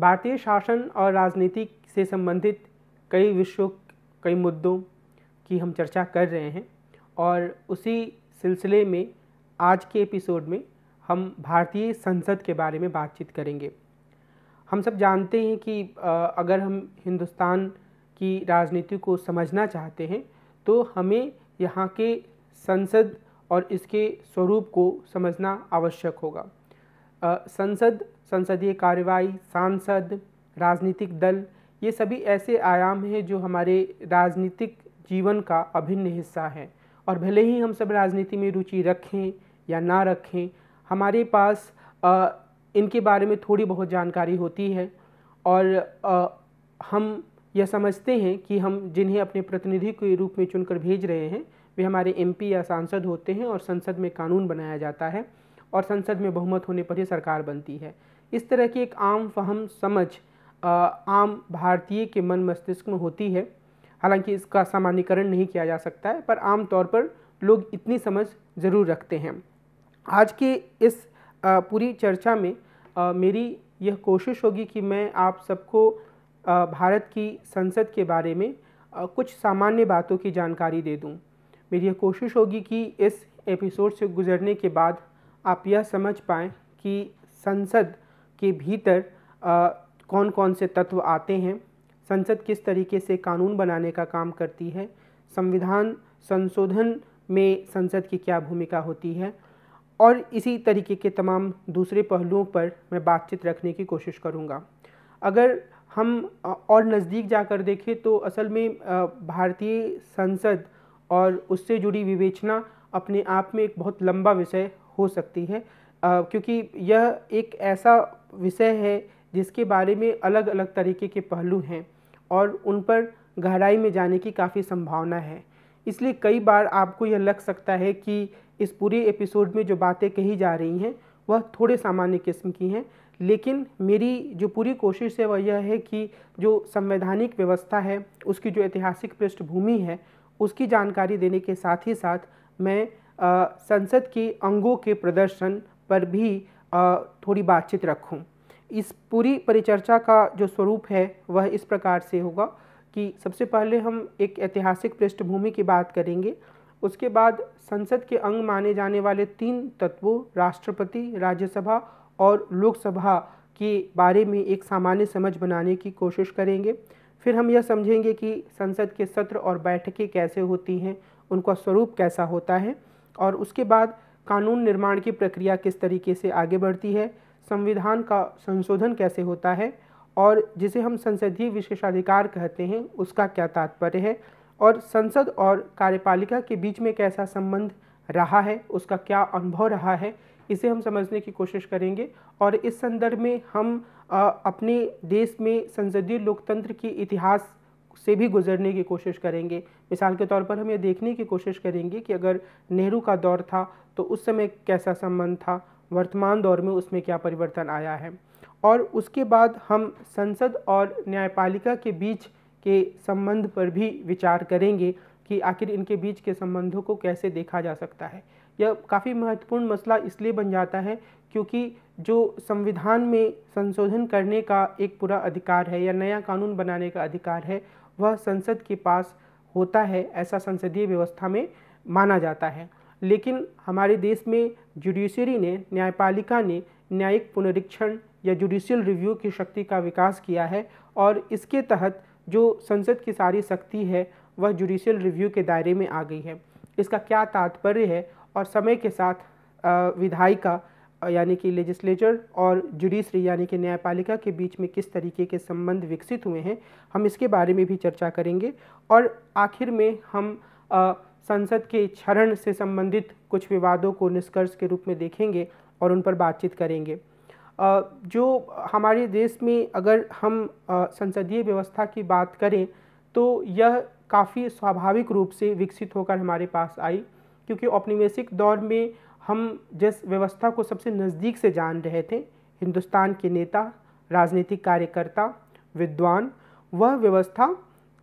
भारतीय शासन और राजनीति से संबंधित कई विषयों कई मुद्दों की हम चर्चा कर रहे हैं और उसी सिलसिले में आज के एपिसोड में हम भारतीय संसद के बारे में बातचीत करेंगे हम सब जानते हैं कि अगर हम हिंदुस्तान की राजनीति को समझना चाहते हैं तो हमें यहाँ के संसद और इसके स्वरूप को समझना आवश्यक होगा संसद संसदीय कार्रवाई सांसद राजनीतिक दल ये सभी ऐसे आयाम हैं जो हमारे राजनीतिक जीवन का अभिन्न हिस्सा है और भले ही हम सब राजनीति में रुचि रखें या ना रखें हमारे पास आ, इनके बारे में थोड़ी बहुत जानकारी होती है और आ, हम यह समझते हैं कि हम जिन्हें अपने प्रतिनिधि के रूप में चुनकर भेज रहे हैं वे हमारे एमपी या सांसद होते हैं और संसद में कानून बनाया जाता है और संसद में बहुमत होने पर ही सरकार बनती है इस तरह की एक आम फहम समझ आम भारतीय के मन मस्तिष्क में होती है हालांकि इसका सामान्यकरण नहीं किया जा सकता है पर आम तौर पर लोग इतनी समझ ज़रूर रखते हैं आज के इस पूरी चर्चा में मेरी यह कोशिश होगी कि मैं आप सबको भारत की संसद के बारे में कुछ सामान्य बातों की जानकारी दे दूं। मेरी यह कोशिश होगी कि इस एपिसोड से गुजरने के बाद आप यह समझ पाएँ कि संसद के भीतर आ, कौन कौन से तत्व आते हैं संसद किस तरीके से कानून बनाने का काम करती है संविधान संशोधन में संसद की क्या भूमिका होती है और इसी तरीके के तमाम दूसरे पहलुओं पर मैं बातचीत रखने की कोशिश करूँगा अगर हम और नज़दीक जाकर देखें तो असल में भारतीय संसद और उससे जुड़ी विवेचना अपने आप में एक बहुत लंबा विषय हो सकती है क्योंकि यह एक ऐसा विषय है जिसके बारे में अलग अलग तरीके के पहलू हैं और उन पर गहराई में जाने की काफ़ी संभावना है इसलिए कई बार आपको यह लग सकता है कि इस पूरे एपिसोड में जो बातें कही जा रही हैं वह थोड़े सामान्य किस्म की हैं लेकिन मेरी जो पूरी कोशिश है वह यह है कि जो संवैधानिक व्यवस्था है उसकी जो ऐतिहासिक पृष्ठभूमि है उसकी जानकारी देने के साथ ही साथ मैं आ, संसद के अंगों के प्रदर्शन पर भी थोड़ी बातचीत रखूं इस पूरी परिचर्चा का जो स्वरूप है वह इस प्रकार से होगा कि सबसे पहले हम एक ऐतिहासिक पृष्ठभूमि की बात करेंगे उसके बाद संसद के अंग माने जाने वाले तीन तत्वों राष्ट्रपति राज्यसभा और लोकसभा के बारे में एक सामान्य समझ बनाने की कोशिश करेंगे फिर हम यह समझेंगे कि संसद के सत्र और बैठकें कैसे होती हैं उनका स्वरूप कैसा होता है और उसके बाद कानून निर्माण की प्रक्रिया किस तरीके से आगे बढ़ती है संविधान का संशोधन कैसे होता है और जिसे हम संसदीय विशेषाधिकार कहते हैं उसका क्या तात्पर्य है और संसद और कार्यपालिका के बीच में कैसा संबंध रहा है उसका क्या अनुभव रहा है इसे हम समझने की कोशिश करेंगे और इस संदर्भ में हम अपने देश में संसदीय लोकतंत्र के इतिहास से भी गुजरने की कोशिश करेंगे मिसाल के तौर पर हम ये देखने की कोशिश करेंगे कि अगर नेहरू का दौर था तो उस समय कैसा संबंध था वर्तमान दौर में उसमें क्या परिवर्तन आया है और उसके बाद हम संसद और न्यायपालिका के बीच के संबंध पर भी विचार करेंगे कि आखिर इनके बीच के संबंधों को कैसे देखा जा सकता है यह काफ़ी महत्वपूर्ण मसला इसलिए बन जाता है क्योंकि जो संविधान में संशोधन करने का एक पूरा अधिकार है या नया कानून बनाने का अधिकार है वह संसद के पास होता है ऐसा संसदीय व्यवस्था में माना जाता है लेकिन हमारे देश में जुडिशरी ने न्यायपालिका ने न्यायिक पुनरीक्षण या जुडिशियल रिव्यू की शक्ति का विकास किया है और इसके तहत जो संसद की सारी शक्ति है वह जुडिशियल रिव्यू के दायरे में आ गई है इसका क्या तात्पर्य है और समय के साथ विधायिका यानी कि लेजिस्लेचर और जुडिशरी यानी कि न्यायपालिका के बीच में किस तरीके के संबंध विकसित हुए हैं हम इसके बारे में भी चर्चा करेंगे और आखिर में हम आ, संसद के क्षरण से संबंधित कुछ विवादों को निष्कर्ष के रूप में देखेंगे और उन पर बातचीत करेंगे आ, जो हमारे देश में अगर हम आ, संसदीय व्यवस्था की बात करें तो यह काफ़ी स्वाभाविक रूप से विकसित होकर हमारे पास आई क्योंकि औपनिवेशिक दौर में हम जिस व्यवस्था को सबसे नज़दीक से जान रहे थे हिंदुस्तान के नेता राजनीतिक कार्यकर्ता विद्वान वह व्यवस्था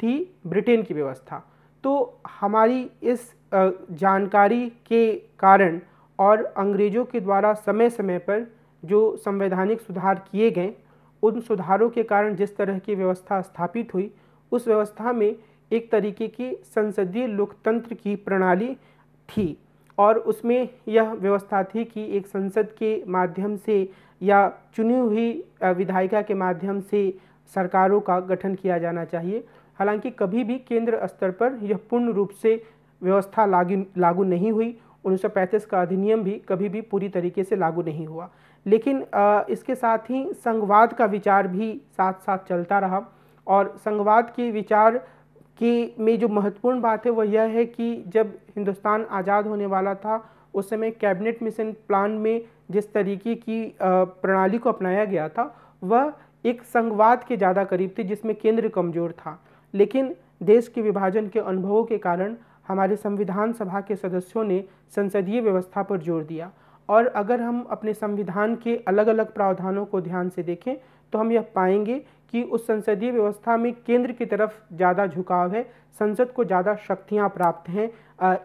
थी ब्रिटेन की व्यवस्था तो हमारी इस जानकारी के कारण और अंग्रेज़ों के द्वारा समय समय पर जो संवैधानिक सुधार किए गए उन सुधारों के कारण जिस तरह की व्यवस्था स्थापित हुई उस व्यवस्था में एक तरीके की संसदीय लोकतंत्र की प्रणाली थी और उसमें यह व्यवस्था थी कि एक संसद के माध्यम से या चुनी हुई विधायिका के माध्यम से सरकारों का गठन किया जाना चाहिए हालांकि कभी भी केंद्र स्तर पर यह पूर्ण रूप से व्यवस्था लागू लागू नहीं हुई उन्नीस का अधिनियम भी कभी भी पूरी तरीके से लागू नहीं हुआ लेकिन इसके साथ ही संघवाद का विचार भी साथ साथ चलता रहा और संघवाद के विचार कि में जो महत्वपूर्ण बात है वह यह है कि जब हिंदुस्तान आज़ाद होने वाला था उस समय कैबिनेट मिशन प्लान में जिस तरीके की प्रणाली को अपनाया गया था वह एक संघवाद के ज़्यादा करीब थे जिसमें केंद्र कमज़ोर था लेकिन देश के विभाजन के अनुभवों के कारण हमारे संविधान सभा के सदस्यों ने संसदीय व्यवस्था पर जोर दिया और अगर हम अपने संविधान के अलग अलग प्रावधानों को ध्यान से देखें तो हम यह पाएंगे कि उस संसदीय व्यवस्था में केंद्र की तरफ ज़्यादा झुकाव है संसद को ज़्यादा शक्तियाँ प्राप्त हैं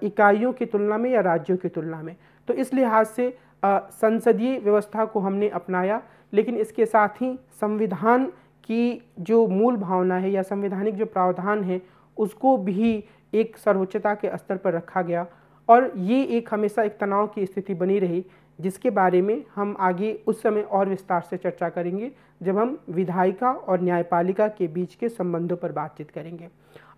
इकाइयों की तुलना में या राज्यों की तुलना में तो इस लिहाज से संसदीय व्यवस्था को हमने अपनाया लेकिन इसके साथ ही संविधान की जो मूल भावना है या संवैधानिक जो प्रावधान है उसको भी एक सर्वोच्चता के स्तर पर रखा गया और ये एक हमेशा एक तनाव की स्थिति बनी रही जिसके बारे में हम आगे उस समय और विस्तार से चर्चा करेंगे जब हम विधायिका और न्यायपालिका के बीच के संबंधों पर बातचीत करेंगे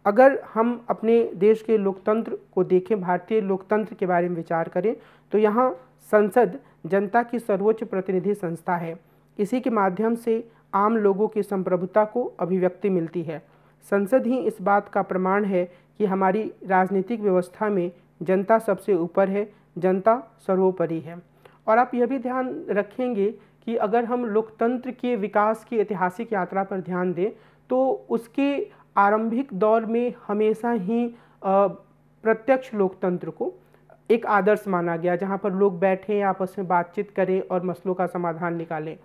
अगर हम अपने देश के लोकतंत्र को देखें भारतीय लोकतंत्र के बारे में विचार करें तो यहाँ संसद जनता की सर्वोच्च प्रतिनिधि संस्था है इसी के माध्यम से आम लोगों की संप्रभुता को अभिव्यक्ति मिलती है संसद ही इस बात का प्रमाण है कि हमारी राजनीतिक व्यवस्था में जनता सबसे ऊपर है जनता सर्वोपरि है और आप यह भी ध्यान रखेंगे कि अगर हम लोकतंत्र के विकास की ऐतिहासिक यात्रा पर ध्यान दें तो उसके आरंभिक दौर में हमेशा ही प्रत्यक्ष लोकतंत्र को एक आदर्श माना गया जहाँ पर लोग बैठें आपस में बातचीत करें और मसलों का समाधान निकालें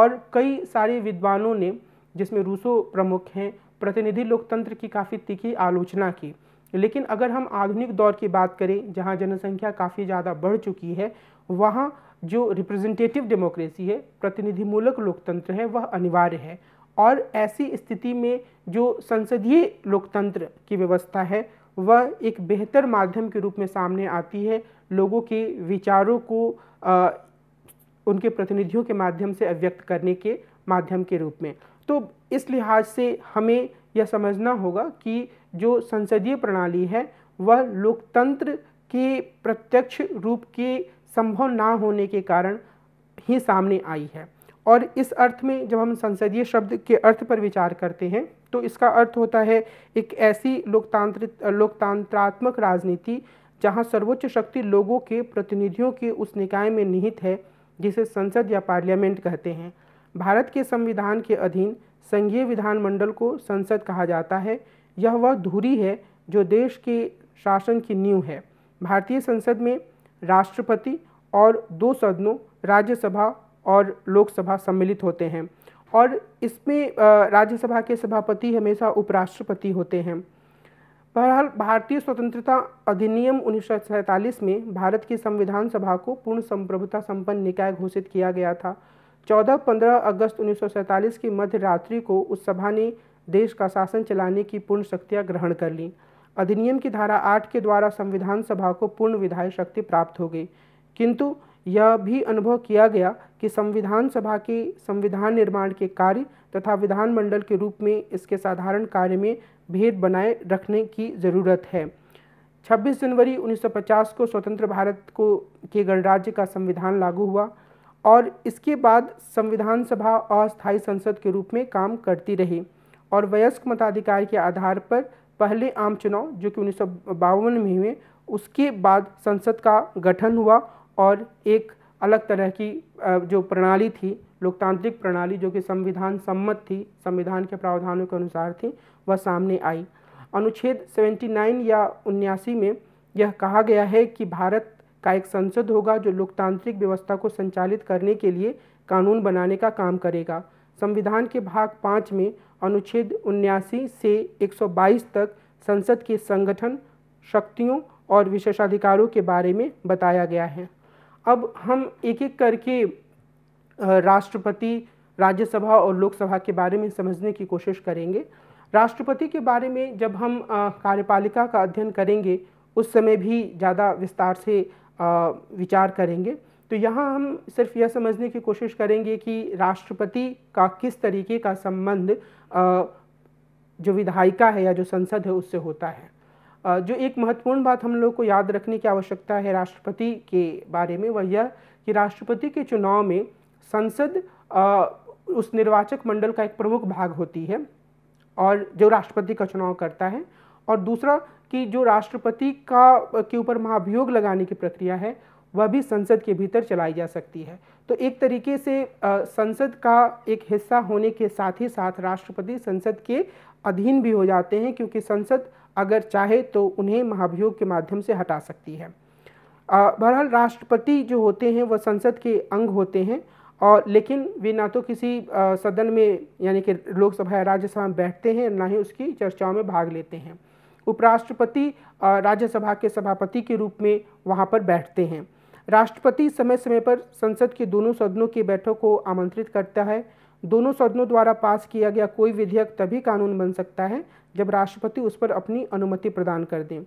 और कई सारे विद्वानों ने जिसमें रूसो प्रमुख हैं प्रतिनिधि लोकतंत्र की काफ़ी तीखी आलोचना की लेकिन अगर हम आधुनिक दौर की बात करें जहाँ जनसंख्या काफ़ी ज़्यादा बढ़ चुकी है वहाँ जो रिप्रेजेंटेटिव डेमोक्रेसी है प्रतिनिधिमूलक लोकतंत्र है वह अनिवार्य है और ऐसी स्थिति में जो संसदीय लोकतंत्र की व्यवस्था है वह एक बेहतर माध्यम के रूप में सामने आती है लोगों के विचारों को आ, उनके प्रतिनिधियों के माध्यम से अव्यक्त करने के माध्यम के रूप में तो इस लिहाज से हमें यह समझना होगा कि जो संसदीय प्रणाली है वह लोकतंत्र के प्रत्यक्ष रूप के संभव ना होने के कारण ही सामने आई है और इस अर्थ में जब हम संसदीय शब्द के अर्थ पर विचार करते हैं तो इसका अर्थ होता है एक ऐसी लोकतांत्रिक लोकतंत्रात्मक राजनीति जहां सर्वोच्च शक्ति लोगों के प्रतिनिधियों के उस निकाय में निहित है जिसे संसद या पार्लियामेंट कहते हैं भारत के संविधान के अधीन संघीय विधानमंडल को संसद कहा जाता है यह वह धुरी है जो देश के शासन की नींव है भारतीय संसद में राष्ट्रपति और दो सदनों राज्यसभा और लोकसभा सम्मिलित होते हैं और इसमें राज्यसभा के सभापति हमेशा उपराष्ट्रपति होते हैं बहरहाल भारतीय स्वतंत्रता अधिनियम उन्नीस में भारत की संविधान सभा को पूर्ण संप्रभुता संपन्न निकाय घोषित किया गया था 14-15 अगस्त उन्नीस की मध्य रात्रि को उस सभा ने देश का शासन चलाने की पूर्ण शक्तियाँ ग्रहण कर लीं अधिनियम की धारा आठ के द्वारा संविधान सभा को पूर्ण विधायी शक्ति प्राप्त हो गई किंतु यह भी अनुभव किया गया कि संविधान सभा के संविधान निर्माण के कार्य तथा विधानमंडल के रूप में इसके साधारण कार्य में भेद बनाए रखने की ज़रूरत है 26 जनवरी 1950 को स्वतंत्र भारत को के गणराज्य का संविधान लागू हुआ और इसके बाद संविधान सभा अस्थायी संसद के रूप में काम करती रही और वयस्क मताधिकार के आधार पर पहले आम चुनाव जो कि उन्नीस में हुए उसके बाद संसद का गठन हुआ और एक अलग तरह की जो प्रणाली थी लोकतांत्रिक प्रणाली जो कि संविधान सम्मत थी संविधान के प्रावधानों के अनुसार थी वह सामने आई अनुच्छेद 79 या उन्यासी में यह कहा गया है कि भारत का एक संसद होगा जो लोकतांत्रिक व्यवस्था को संचालित करने के लिए कानून बनाने का काम करेगा संविधान के भाग पाँच में अनुच्छेद उन्यासी से 122 तक संसद के संगठन शक्तियों और विशेषाधिकारों के बारे में बताया गया है अब हम एक एक करके राष्ट्रपति राज्यसभा और लोकसभा के बारे में समझने की कोशिश करेंगे राष्ट्रपति के बारे में जब हम कार्यपालिका का अध्ययन करेंगे उस समय भी ज़्यादा विस्तार से विचार करेंगे तो यहाँ हम सिर्फ यह समझने की कोशिश करेंगे कि राष्ट्रपति का किस तरीके का संबंध जो विधायिका है या जो संसद है उससे होता है जो एक महत्वपूर्ण बात हम लोग को याद रखने की आवश्यकता है राष्ट्रपति के बारे में वह यह कि राष्ट्रपति के चुनाव में संसद उस निर्वाचक मंडल का एक प्रमुख भाग होती है और जो राष्ट्रपति का चुनाव करता है और दूसरा कि जो राष्ट्रपति का के ऊपर महाभियोग लगाने की प्रक्रिया है वह भी संसद के भीतर चलाई जा सकती है तो एक तरीके से संसद का एक हिस्सा होने के साथ ही साथ राष्ट्रपति संसद के अधीन भी हो जाते हैं क्योंकि संसद अगर चाहे तो उन्हें महाभियोग के माध्यम से हटा सकती है बहरहाल राष्ट्रपति जो होते हैं वह संसद के अंग होते हैं और लेकिन वे ना तो किसी सदन में यानी कि लोकसभा या राज्यसभा में बैठते हैं ना ही उसकी चर्चाओं में भाग लेते हैं उपराष्ट्रपति राज्यसभा के सभापति के रूप में वहाँ पर बैठते हैं राष्ट्रपति समय समय पर संसद के दोनों सदनों की बैठक को आमंत्रित करता है दोनों सदनों द्वारा पास किया गया कोई विधेयक तभी कानून बन सकता है जब राष्ट्रपति उस पर अपनी अनुमति प्रदान कर दें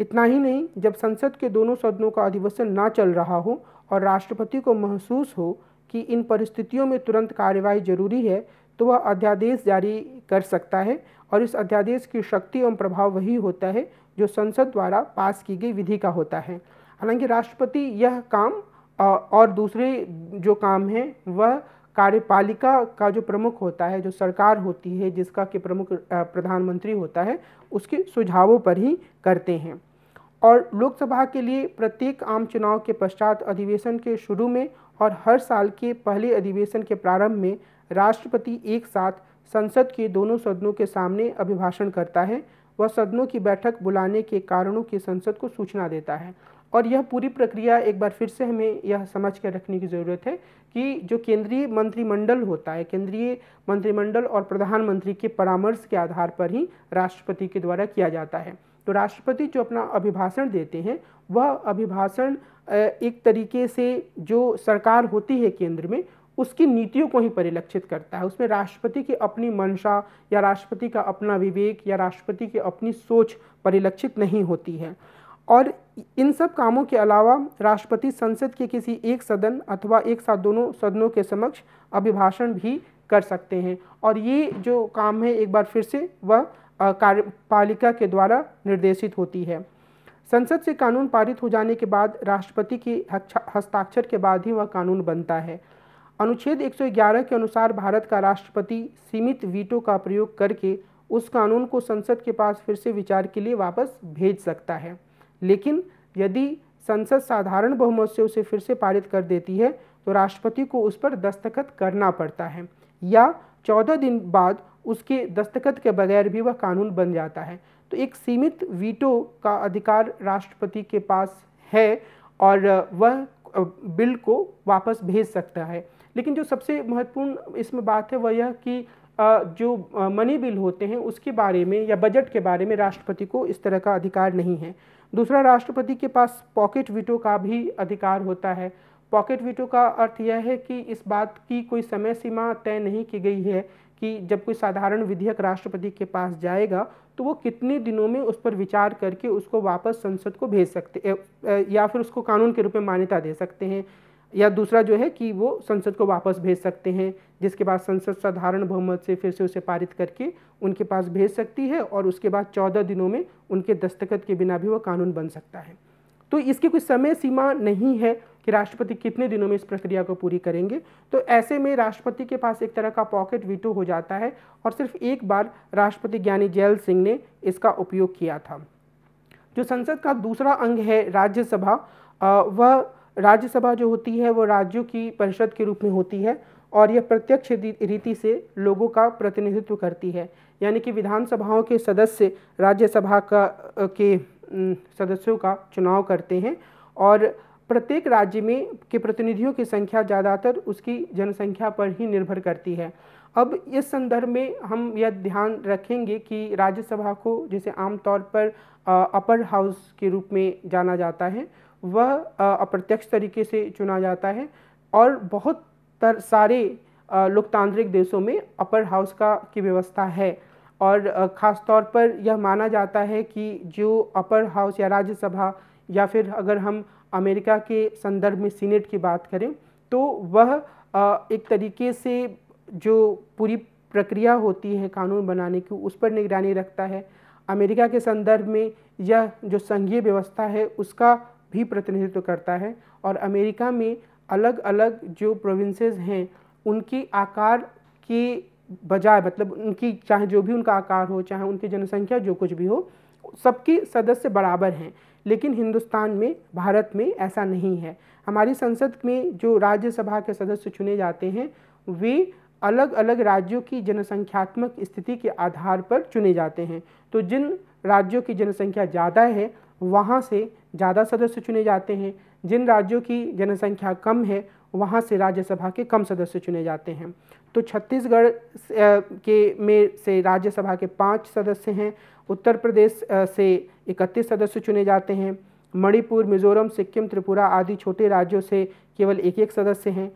इतना ही नहीं जब संसद के दोनों सदनों का अधिवेशन ना चल रहा हो और राष्ट्रपति को महसूस हो कि इन परिस्थितियों में तुरंत कार्यवाही जरूरी है तो वह अध्यादेश जारी कर सकता है और इस अध्यादेश की शक्ति एवं प्रभाव वही होता है जो संसद द्वारा पास की गई विधि का होता है हालांकि राष्ट्रपति यह काम और दूसरे जो काम है वह कार्यपालिका का जो प्रमुख होता है जो सरकार होती है जिसका के प्रमुख प्रधानमंत्री होता है उसके सुझावों पर ही करते हैं और लोकसभा के लिए प्रत्येक आम चुनाव के पश्चात अधिवेशन के शुरू में और हर साल के पहले अधिवेशन के प्रारंभ में राष्ट्रपति एक साथ संसद के दोनों सदनों के सामने अभिभाषण करता है वह सदनों की बैठक बुलाने के कारणों की संसद को सूचना देता है और यह पूरी प्रक्रिया एक बार फिर से हमें यह समझ कर रखने की ज़रूरत है कि जो केंद्रीय मंत्रिमंडल होता है केंद्रीय मंत्रिमंडल और प्रधानमंत्री के परामर्श के आधार पर ही राष्ट्रपति के द्वारा किया जाता है तो राष्ट्रपति जो अपना अभिभाषण देते हैं वह अभिभाषण एक तरीके से जो सरकार होती है केंद्र में उसकी नीतियों को ही परिलक्षित करता है उसमें राष्ट्रपति की अपनी मंशा या राष्ट्रपति का अपना विवेक या राष्ट्रपति की अपनी सोच परिलक्षित नहीं होती है और इन सब कामों के अलावा राष्ट्रपति संसद के किसी एक सदन अथवा एक साथ दोनों सदनों के समक्ष अभिभाषण भी कर सकते हैं और ये जो काम है एक बार फिर से वह कार्यपालिका के द्वारा निर्देशित होती है संसद से कानून पारित हो जाने के बाद राष्ट्रपति के हस्ताक्षर के बाद ही वह कानून बनता है अनुच्छेद 111 के अनुसार भारत का राष्ट्रपति सीमित वीटो का प्रयोग करके उस कानून को संसद के पास फिर से विचार के लिए वापस भेज सकता है लेकिन यदि संसद साधारण बहुमत से उसे फिर से पारित कर देती है तो राष्ट्रपति को उस पर दस्तखत करना पड़ता है या चौदह दिन बाद उसके दस्तखत के बगैर भी वह कानून बन जाता है तो एक सीमित वीटो का अधिकार राष्ट्रपति के पास है और वह बिल को वापस भेज सकता है लेकिन जो सबसे महत्वपूर्ण इसमें बात है वह यह कि जो मनी बिल होते हैं उसके बारे में या बजट के बारे में राष्ट्रपति को इस तरह का अधिकार नहीं है दूसरा राष्ट्रपति के पास पॉकेट वीटो का भी अधिकार होता है पॉकेट वीटो का अर्थ यह है कि इस बात की कोई समय सीमा तय नहीं की गई है कि जब कोई साधारण विधेयक राष्ट्रपति के पास जाएगा तो वो कितने दिनों में उस पर विचार करके उसको वापस संसद को भेज सकते या फिर उसको कानून के रूप में मान्यता दे सकते हैं या दूसरा जो है कि वो संसद को वापस भेज सकते हैं जिसके बाद संसद साधारण बहुमत से फिर से उसे पारित करके उनके पास भेज सकती है और उसके बाद चौदह दिनों में उनके दस्तखत के बिना भी वो कानून बन सकता है तो इसकी कोई समय सीमा नहीं है कि राष्ट्रपति कितने दिनों में इस प्रक्रिया को पूरी करेंगे तो ऐसे में राष्ट्रपति के पास एक तरह का पॉकेट वीटो हो जाता है और सिर्फ एक बार राष्ट्रपति ज्ञानी जयल सिंह ने इसका उपयोग किया था जो संसद का दूसरा अंग है राज्यसभा वह राज्यसभा जो होती है वो राज्यों की परिषद के रूप में होती है और यह प्रत्यक्ष रीति से लोगों का प्रतिनिधित्व करती है यानी कि विधानसभाओं के सदस्य राज्यसभा का के सदस्यों का चुनाव करते हैं और प्रत्येक राज्य में के प्रतिनिधियों की संख्या ज़्यादातर उसकी जनसंख्या पर ही निर्भर करती है अब इस संदर्भ में हम यह ध्यान रखेंगे कि राज्यसभा को जैसे आमतौर पर अपर हाउस के रूप में जाना जाता है वह अप्रत्यक्ष तरीके से चुना जाता है और बहुत तर सारे लोकतांत्रिक देशों में अपर हाउस का की व्यवस्था है और ख़ास तौर पर यह माना जाता है कि जो अपर हाउस या राज्यसभा या फिर अगर हम अमेरिका के संदर्भ में सीनेट की बात करें तो वह एक तरीके से जो पूरी प्रक्रिया होती है कानून बनाने की उस पर निगरानी रखता है अमेरिका के संदर्भ में यह जो संघीय व्यवस्था है उसका भी प्रतिनिधित्व करता है और अमेरिका में अलग अलग जो प्रोविंसेस हैं उनकी आकार की बजाय मतलब उनकी चाहे जो भी उनका आकार हो चाहे उनकी जनसंख्या जो कुछ भी हो सबकी सदस्य बराबर हैं लेकिन हिंदुस्तान में भारत में ऐसा नहीं है हमारी संसद में जो राज्यसभा के सदस्य चुने जाते हैं वे अलग अलग राज्यों की जनसंख्यात्मक स्थिति के आधार पर चुने जाते हैं तो जिन राज्यों की जनसंख्या ज़्यादा है वहाँ से ज़्यादा सदस्य चुने जाते हैं जिन राज्यों की जनसंख्या कम है वहाँ से राज्यसभा के कम सदस्य चुने जाते हैं तो छत्तीसगढ़ के में से राज्यसभा के पाँच सदस्य हैं उत्तर प्रदेश से इकतीस सदस्य चुने जाते हैं मणिपुर मिजोरम सिक्किम त्रिपुरा आदि छोटे राज्यों से केवल एक एक सदस्य हैं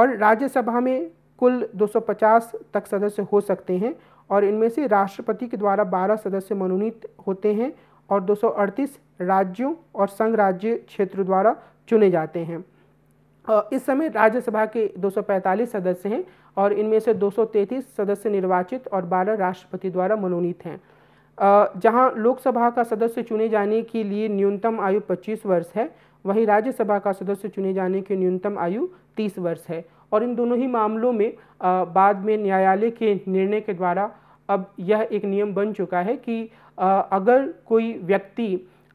और राज्यसभा में कुल 250 तक सदस्य हो सकते हैं और इनमें से राष्ट्रपति के द्वारा 12 सदस्य मनोनीत होते हैं और 238 राज्यों और संघ राज्य क्षेत्र द्वारा चुने जाते हैं इस समय राज्यसभा के 245 सदस्य हैं और इनमें से 233 सदस्य निर्वाचित और 12 राष्ट्रपति द्वारा मनोनीत हैं जहां लोकसभा का सदस्य चुने जाने के लिए न्यूनतम आयु 25 वर्ष है वहीं राज्यसभा का सदस्य चुने जाने की न्यूनतम आयु 30 वर्ष है और इन दोनों ही मामलों में बाद में न्यायालय के निर्णय के द्वारा अब यह एक नियम बन चुका है कि अगर कोई व्यक्ति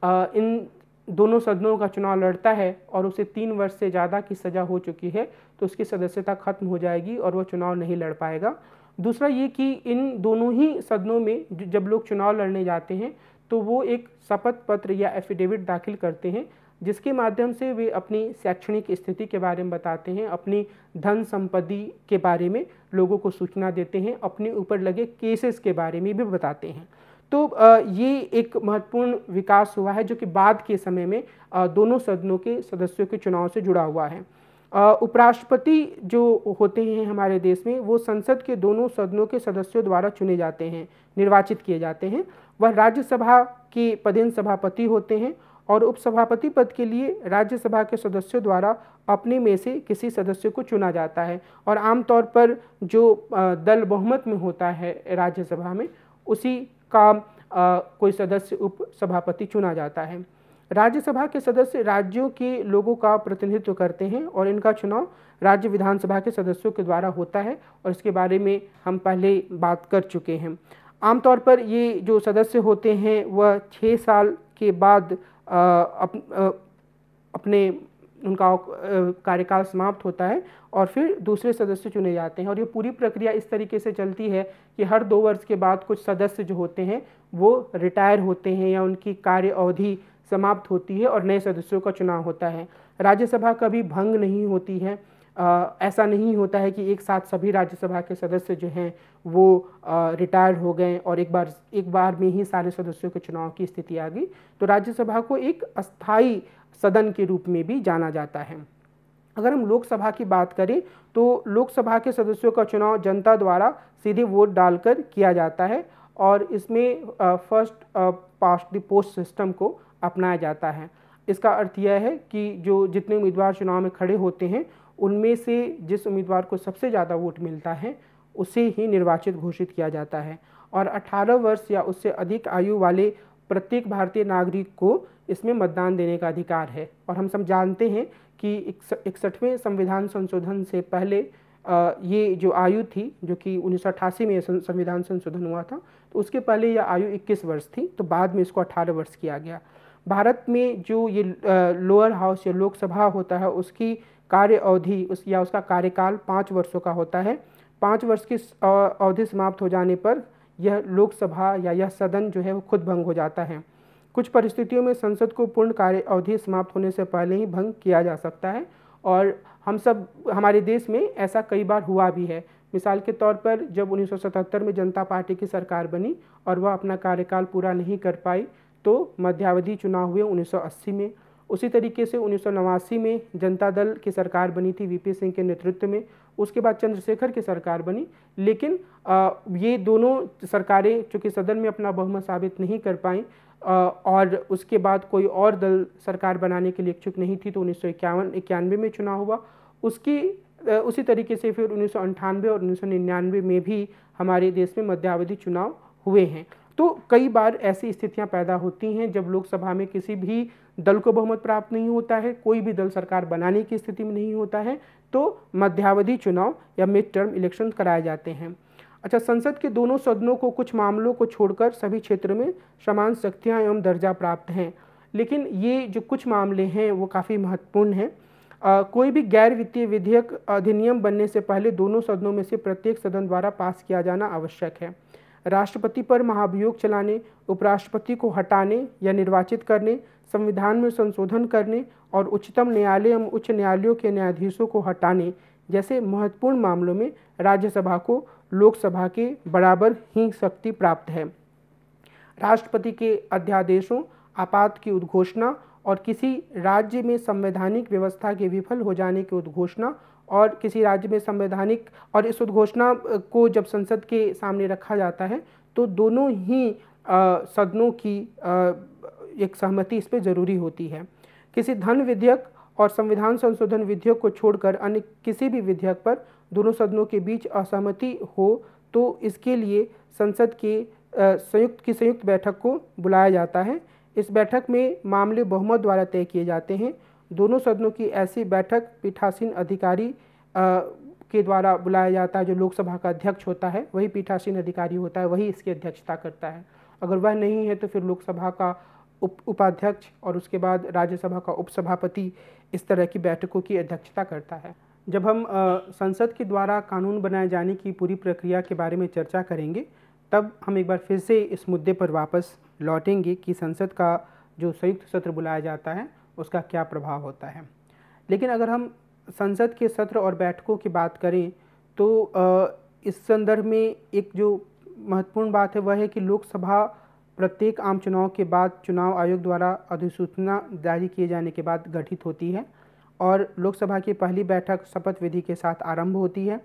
इन दोनों सदनों का चुनाव लड़ता है और उसे तीन वर्ष से ज़्यादा की सज़ा हो चुकी है तो उसकी सदस्यता खत्म हो जाएगी और वह चुनाव नहीं लड़ पाएगा दूसरा ये कि इन दोनों ही सदनों में जब लोग चुनाव लड़ने जाते हैं तो वो एक शपथ पत्र या एफिडेविट दाखिल करते हैं जिसके माध्यम से वे अपनी शैक्षणिक स्थिति के बारे में बताते हैं अपनी धन संपत्ति के बारे में लोगों को सूचना देते हैं अपने ऊपर लगे केसेस के बारे में भी बताते हैं तो ये एक महत्वपूर्ण विकास हुआ है जो कि बाद के समय में दोनों सदनों के सदस्यों के चुनाव से जुड़ा हुआ है उपराष्ट्रपति जो होते हैं हमारे देश में वो संसद के दोनों सदनों के सदस्यों द्वारा चुने जाते हैं निर्वाचित किए जाते हैं वह राज्यसभा के पदेन सभापति होते हैं और उपसभापति पद के लिए राज्यसभा के सदस्यों द्वारा अपने में से किसी सदस्य को चुना जाता है और आमतौर पर जो दल बहुमत में होता है राज्यसभा में उसी का आ, कोई सदस्य उप सभापति चुना जाता है राज्यसभा के सदस्य राज्यों के लोगों का प्रतिनिधित्व करते हैं और इनका चुनाव राज्य विधानसभा के सदस्यों के द्वारा होता है और इसके बारे में हम पहले बात कर चुके हैं आमतौर पर ये जो सदस्य होते हैं वह छः साल के बाद आ, अप, आ, अपने उनका कार्यकाल समाप्त होता है और फिर दूसरे सदस्य चुने जाते हैं और ये पूरी प्रक्रिया इस तरीके से चलती है कि हर दो वर्ष के बाद कुछ सदस्य जो होते हैं वो रिटायर होते हैं या उनकी कार्य अवधि समाप्त होती है और नए सदस्यों का चुनाव होता है राज्यसभा कभी भंग नहीं होती है ऐसा नहीं होता है कि एक साथ सभी राज्यसभा के सदस्य जो हैं वो रिटायर्ड हो गए और एक बार एक बार में ही सारे सदस्यों के चुनाव की स्थिति आ गई तो राज्यसभा को एक अस्थायी सदन के रूप में भी जाना जाता है अगर हम लोकसभा की बात करें तो लोकसभा के सदस्यों का चुनाव जनता द्वारा सीधे वोट डालकर किया जाता है और इसमें first past the post system को अपनाया जाता है इसका अर्थ यह है कि जो जितने उम्मीदवार चुनाव में खड़े होते हैं उनमें से जिस उम्मीदवार को सबसे ज़्यादा वोट मिलता है उसे ही निर्वाचित घोषित किया जाता है और 18 वर्ष या उससे अधिक आयु वाले प्रत्येक भारतीय नागरिक को इसमें मतदान देने का अधिकार है और हम सब जानते हैं कि इकसठवें संविधान संशोधन से पहले ये जो आयु थी जो कि उन्नीस में संविधान संशोधन हुआ था तो उसके पहले यह आयु 21 वर्ष थी तो बाद में इसको 18 वर्ष किया गया भारत में जो ये लोअर हाउस या लोकसभा होता है उसकी कार्य अवधि उस या उसका कार्यकाल पाँच वर्षों का होता है पाँच वर्ष की अवधि समाप्त हो जाने पर यह लोकसभा या यह सदन जो है वो खुद भंग हो जाता है कुछ परिस्थितियों में संसद को पूर्ण कार्य अवधि समाप्त होने से पहले ही भंग किया जा सकता है और हम सब हमारे देश में ऐसा कई बार हुआ भी है मिसाल के तौर पर जब 1977 में जनता पार्टी की सरकार बनी और वह अपना कार्यकाल पूरा नहीं कर पाई तो मध्यावधि चुनाव हुए 1980 में उसी तरीके से उन्नीस में जनता दल की सरकार बनी थी वीपी सिंह के नेतृत्व में उसके बाद चंद्रशेखर की सरकार बनी लेकिन ये दोनों सरकारें चूँकि सदन में अपना बहुमत साबित नहीं कर पाई और उसके बाद कोई और दल सरकार बनाने के लिए इच्छुक नहीं थी तो उन्नीस सौ इक्यावन इक्यानवे में चुनाव हुआ उसकी उसी तरीके से फिर उन्नीस और उन्नीस में भी हमारे देश में मध्यावधि चुनाव हुए हैं तो कई बार ऐसी स्थितियां पैदा होती हैं जब लोकसभा में किसी भी दल को बहुमत प्राप्त नहीं होता है कोई भी दल सरकार बनाने की स्थिति में नहीं होता है तो मध्यावधि चुनाव या मिड टर्म इलेक्शन कराए जाते हैं अच्छा संसद के दोनों सदनों को कुछ मामलों को छोड़कर सभी क्षेत्र में समान शक्तियाँ एवं दर्जा प्राप्त हैं लेकिन ये जो कुछ मामले हैं वो काफ़ी महत्वपूर्ण हैं कोई भी गैर वित्तीय विधेयक अधिनियम बनने से पहले दोनों सदनों में से प्रत्येक सदन द्वारा पास किया जाना आवश्यक है राष्ट्रपति पर महाभियोग चलाने उपराष्ट्रपति को हटाने या निर्वाचित करने संविधान में संशोधन करने और उच्चतम न्यायालय एवं उच्च न्यायालयों के न्यायाधीशों को हटाने जैसे महत्वपूर्ण मामलों में राज्यसभा को लोकसभा के बराबर ही शक्ति प्राप्त है राष्ट्रपति के अध्यादेशों आपात की उद्घोषणा और किसी राज्य में संवैधानिक व्यवस्था के विफल हो जाने की उद्घोषणा और किसी राज्य में संवैधानिक और इस उद्घोषणा को जब संसद के सामने रखा जाता है तो दोनों ही सदनों की एक सहमति इस पर जरूरी होती है किसी धन विधेयक और संविधान संशोधन विधेयक को छोड़कर अन्य किसी भी विधेयक पर दोनों सदनों के बीच असहमति हो तो इसके लिए संसद के संयुक्त की संयुक्त बैठक को बुलाया जाता है इस बैठक में मामले बहुमत द्वारा तय किए जाते हैं दोनों सदनों की ऐसी बैठक पीठासीन अधिकारी आ, के द्वारा बुलाया जाता है जो लोकसभा का अध्यक्ष होता है वही पीठासीन अधिकारी होता है वही इसकी अध्यक्षता करता है अगर वह नहीं है तो फिर लोकसभा का उप उपाध्यक्ष और उसके बाद राज्यसभा का उपसभापति इस तरह की बैठकों की अध्यक्षता करता है जब हम संसद के द्वारा कानून बनाए जाने की पूरी प्रक्रिया के बारे में चर्चा करेंगे तब हम एक बार फिर से इस मुद्दे पर वापस लौटेंगे कि संसद का जो संयुक्त सत्र बुलाया जाता है उसका क्या प्रभाव होता है लेकिन अगर हम संसद के सत्र और बैठकों की बात करें तो इस संदर्भ में एक जो महत्वपूर्ण बात है वह है कि लोकसभा प्रत्येक आम चुनाव के बाद चुनाव आयोग द्वारा अधिसूचना जारी किए जाने के बाद गठित होती है और लोकसभा की पहली बैठक शपथ विधि के साथ आरंभ होती है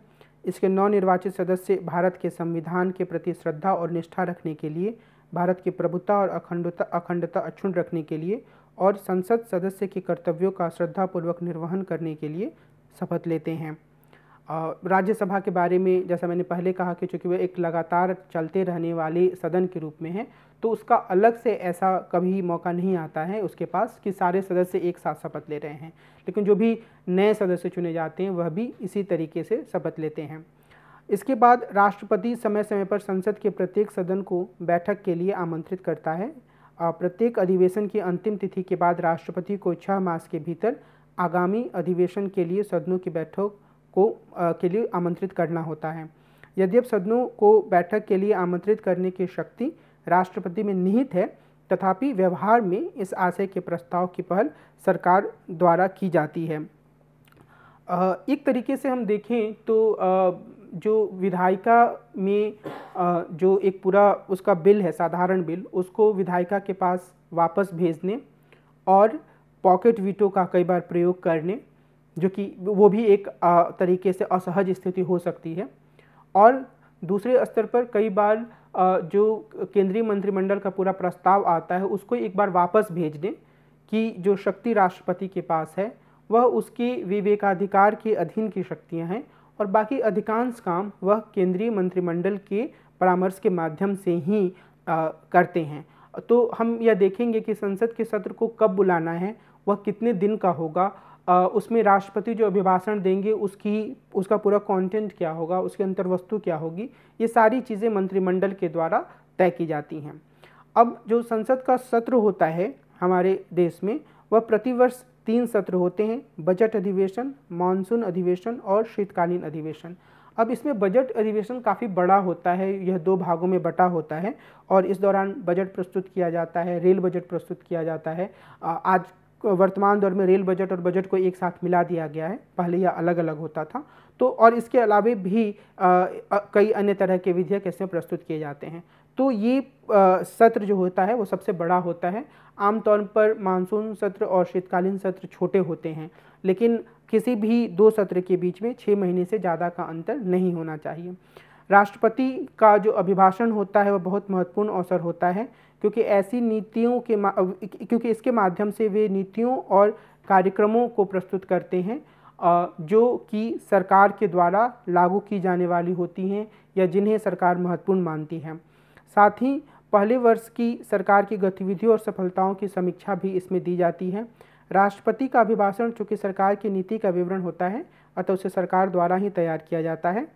इसके नवनिर्वाचित सदस्य भारत के संविधान के प्रति श्रद्धा और निष्ठा रखने के लिए भारत की प्रभुता और अखंडता अखंडता अक्षुण रखने के लिए और संसद सदस्य के कर्तव्यों का श्रद्धापूर्वक निर्वहन करने के लिए शपथ लेते हैं राज्यसभा के बारे में जैसा मैंने पहले कहा कि चूँकि वह एक लगातार चलते रहने वाले सदन के रूप में है तो उसका अलग से ऐसा कभी मौका नहीं आता है उसके पास कि सारे सदस्य एक साथ शपथ ले रहे हैं लेकिन जो भी नए सदस्य चुने जाते हैं वह भी इसी तरीके से शपथ लेते हैं इसके बाद राष्ट्रपति समय समय पर संसद के प्रत्येक सदन को बैठक के लिए आमंत्रित करता है प्रत्येक अधिवेशन की अंतिम तिथि के बाद राष्ट्रपति को छः मास के भीतर आगामी अधिवेशन के लिए सदनों की बैठक को के लिए आमंत्रित करना होता है यद्यप सदनों को बैठक के लिए आमंत्रित करने की शक्ति राष्ट्रपति में निहित है तथापि व्यवहार में इस आशय के प्रस्ताव की पहल सरकार द्वारा की जाती है एक तरीके से हम देखें तो जो विधायिका में जो एक पूरा उसका बिल है साधारण बिल उसको विधायिका के पास वापस भेजने और पॉकेट वीटो का कई बार प्रयोग करने जो कि वो भी एक तरीके से असहज स्थिति हो सकती है और दूसरे स्तर पर कई बार जो केंद्रीय मंत्रिमंडल का पूरा प्रस्ताव आता है उसको एक बार वापस भेज दें कि जो शक्ति राष्ट्रपति के पास है वह उसकी विवेकाधिकार के अधीन की शक्तियाँ हैं और बाकी अधिकांश काम वह केंद्रीय मंत्रिमंडल के परामर्श के माध्यम से ही आ, करते हैं तो हम यह देखेंगे कि संसद के सत्र को कब बुलाना है वह कितने दिन का होगा उसमें राष्ट्रपति जो अभिभाषण देंगे उसकी उसका पूरा कंटेंट क्या होगा उसकी अंतर्वस्तु क्या होगी ये सारी चीज़ें मंत्रिमंडल के द्वारा तय की जाती हैं अब जो संसद का सत्र होता है हमारे देश में वह प्रतिवर्ष तीन सत्र होते हैं बजट अधिवेशन मानसून अधिवेशन और शीतकालीन अधिवेशन अब इसमें बजट अधिवेशन काफ़ी बड़ा होता है यह दो भागों में बटा होता है और इस दौरान बजट प्रस्तुत किया जाता है रेल बजट प्रस्तुत किया जाता है आज वर्तमान दौर में रेल बजट और बजट को एक साथ मिला दिया गया है पहले यह अलग अलग होता था तो और इसके अलावा भी आ, कई अन्य तरह के विधेयक ऐसे प्रस्तुत किए जाते हैं तो ये सत्र जो होता है वो सबसे बड़ा होता है आमतौर पर मानसून सत्र और शीतकालीन सत्र छोटे होते हैं लेकिन किसी भी दो सत्र के बीच में छः महीने से ज़्यादा का अंतर नहीं होना चाहिए राष्ट्रपति का जो अभिभाषण होता है वह बहुत महत्वपूर्ण अवसर होता है क्योंकि ऐसी नीतियों के क्योंकि इसके माध्यम से वे नीतियों और कार्यक्रमों को प्रस्तुत करते हैं जो कि सरकार के द्वारा लागू की जाने वाली होती हैं या जिन्हें सरकार महत्वपूर्ण मानती है साथ ही पहले वर्ष की सरकार की गतिविधियों और सफलताओं की समीक्षा भी इसमें दी जाती है राष्ट्रपति का अभिभाषण चूँकि सरकार की नीति का विवरण होता है अतः उसे सरकार द्वारा ही तैयार किया जाता है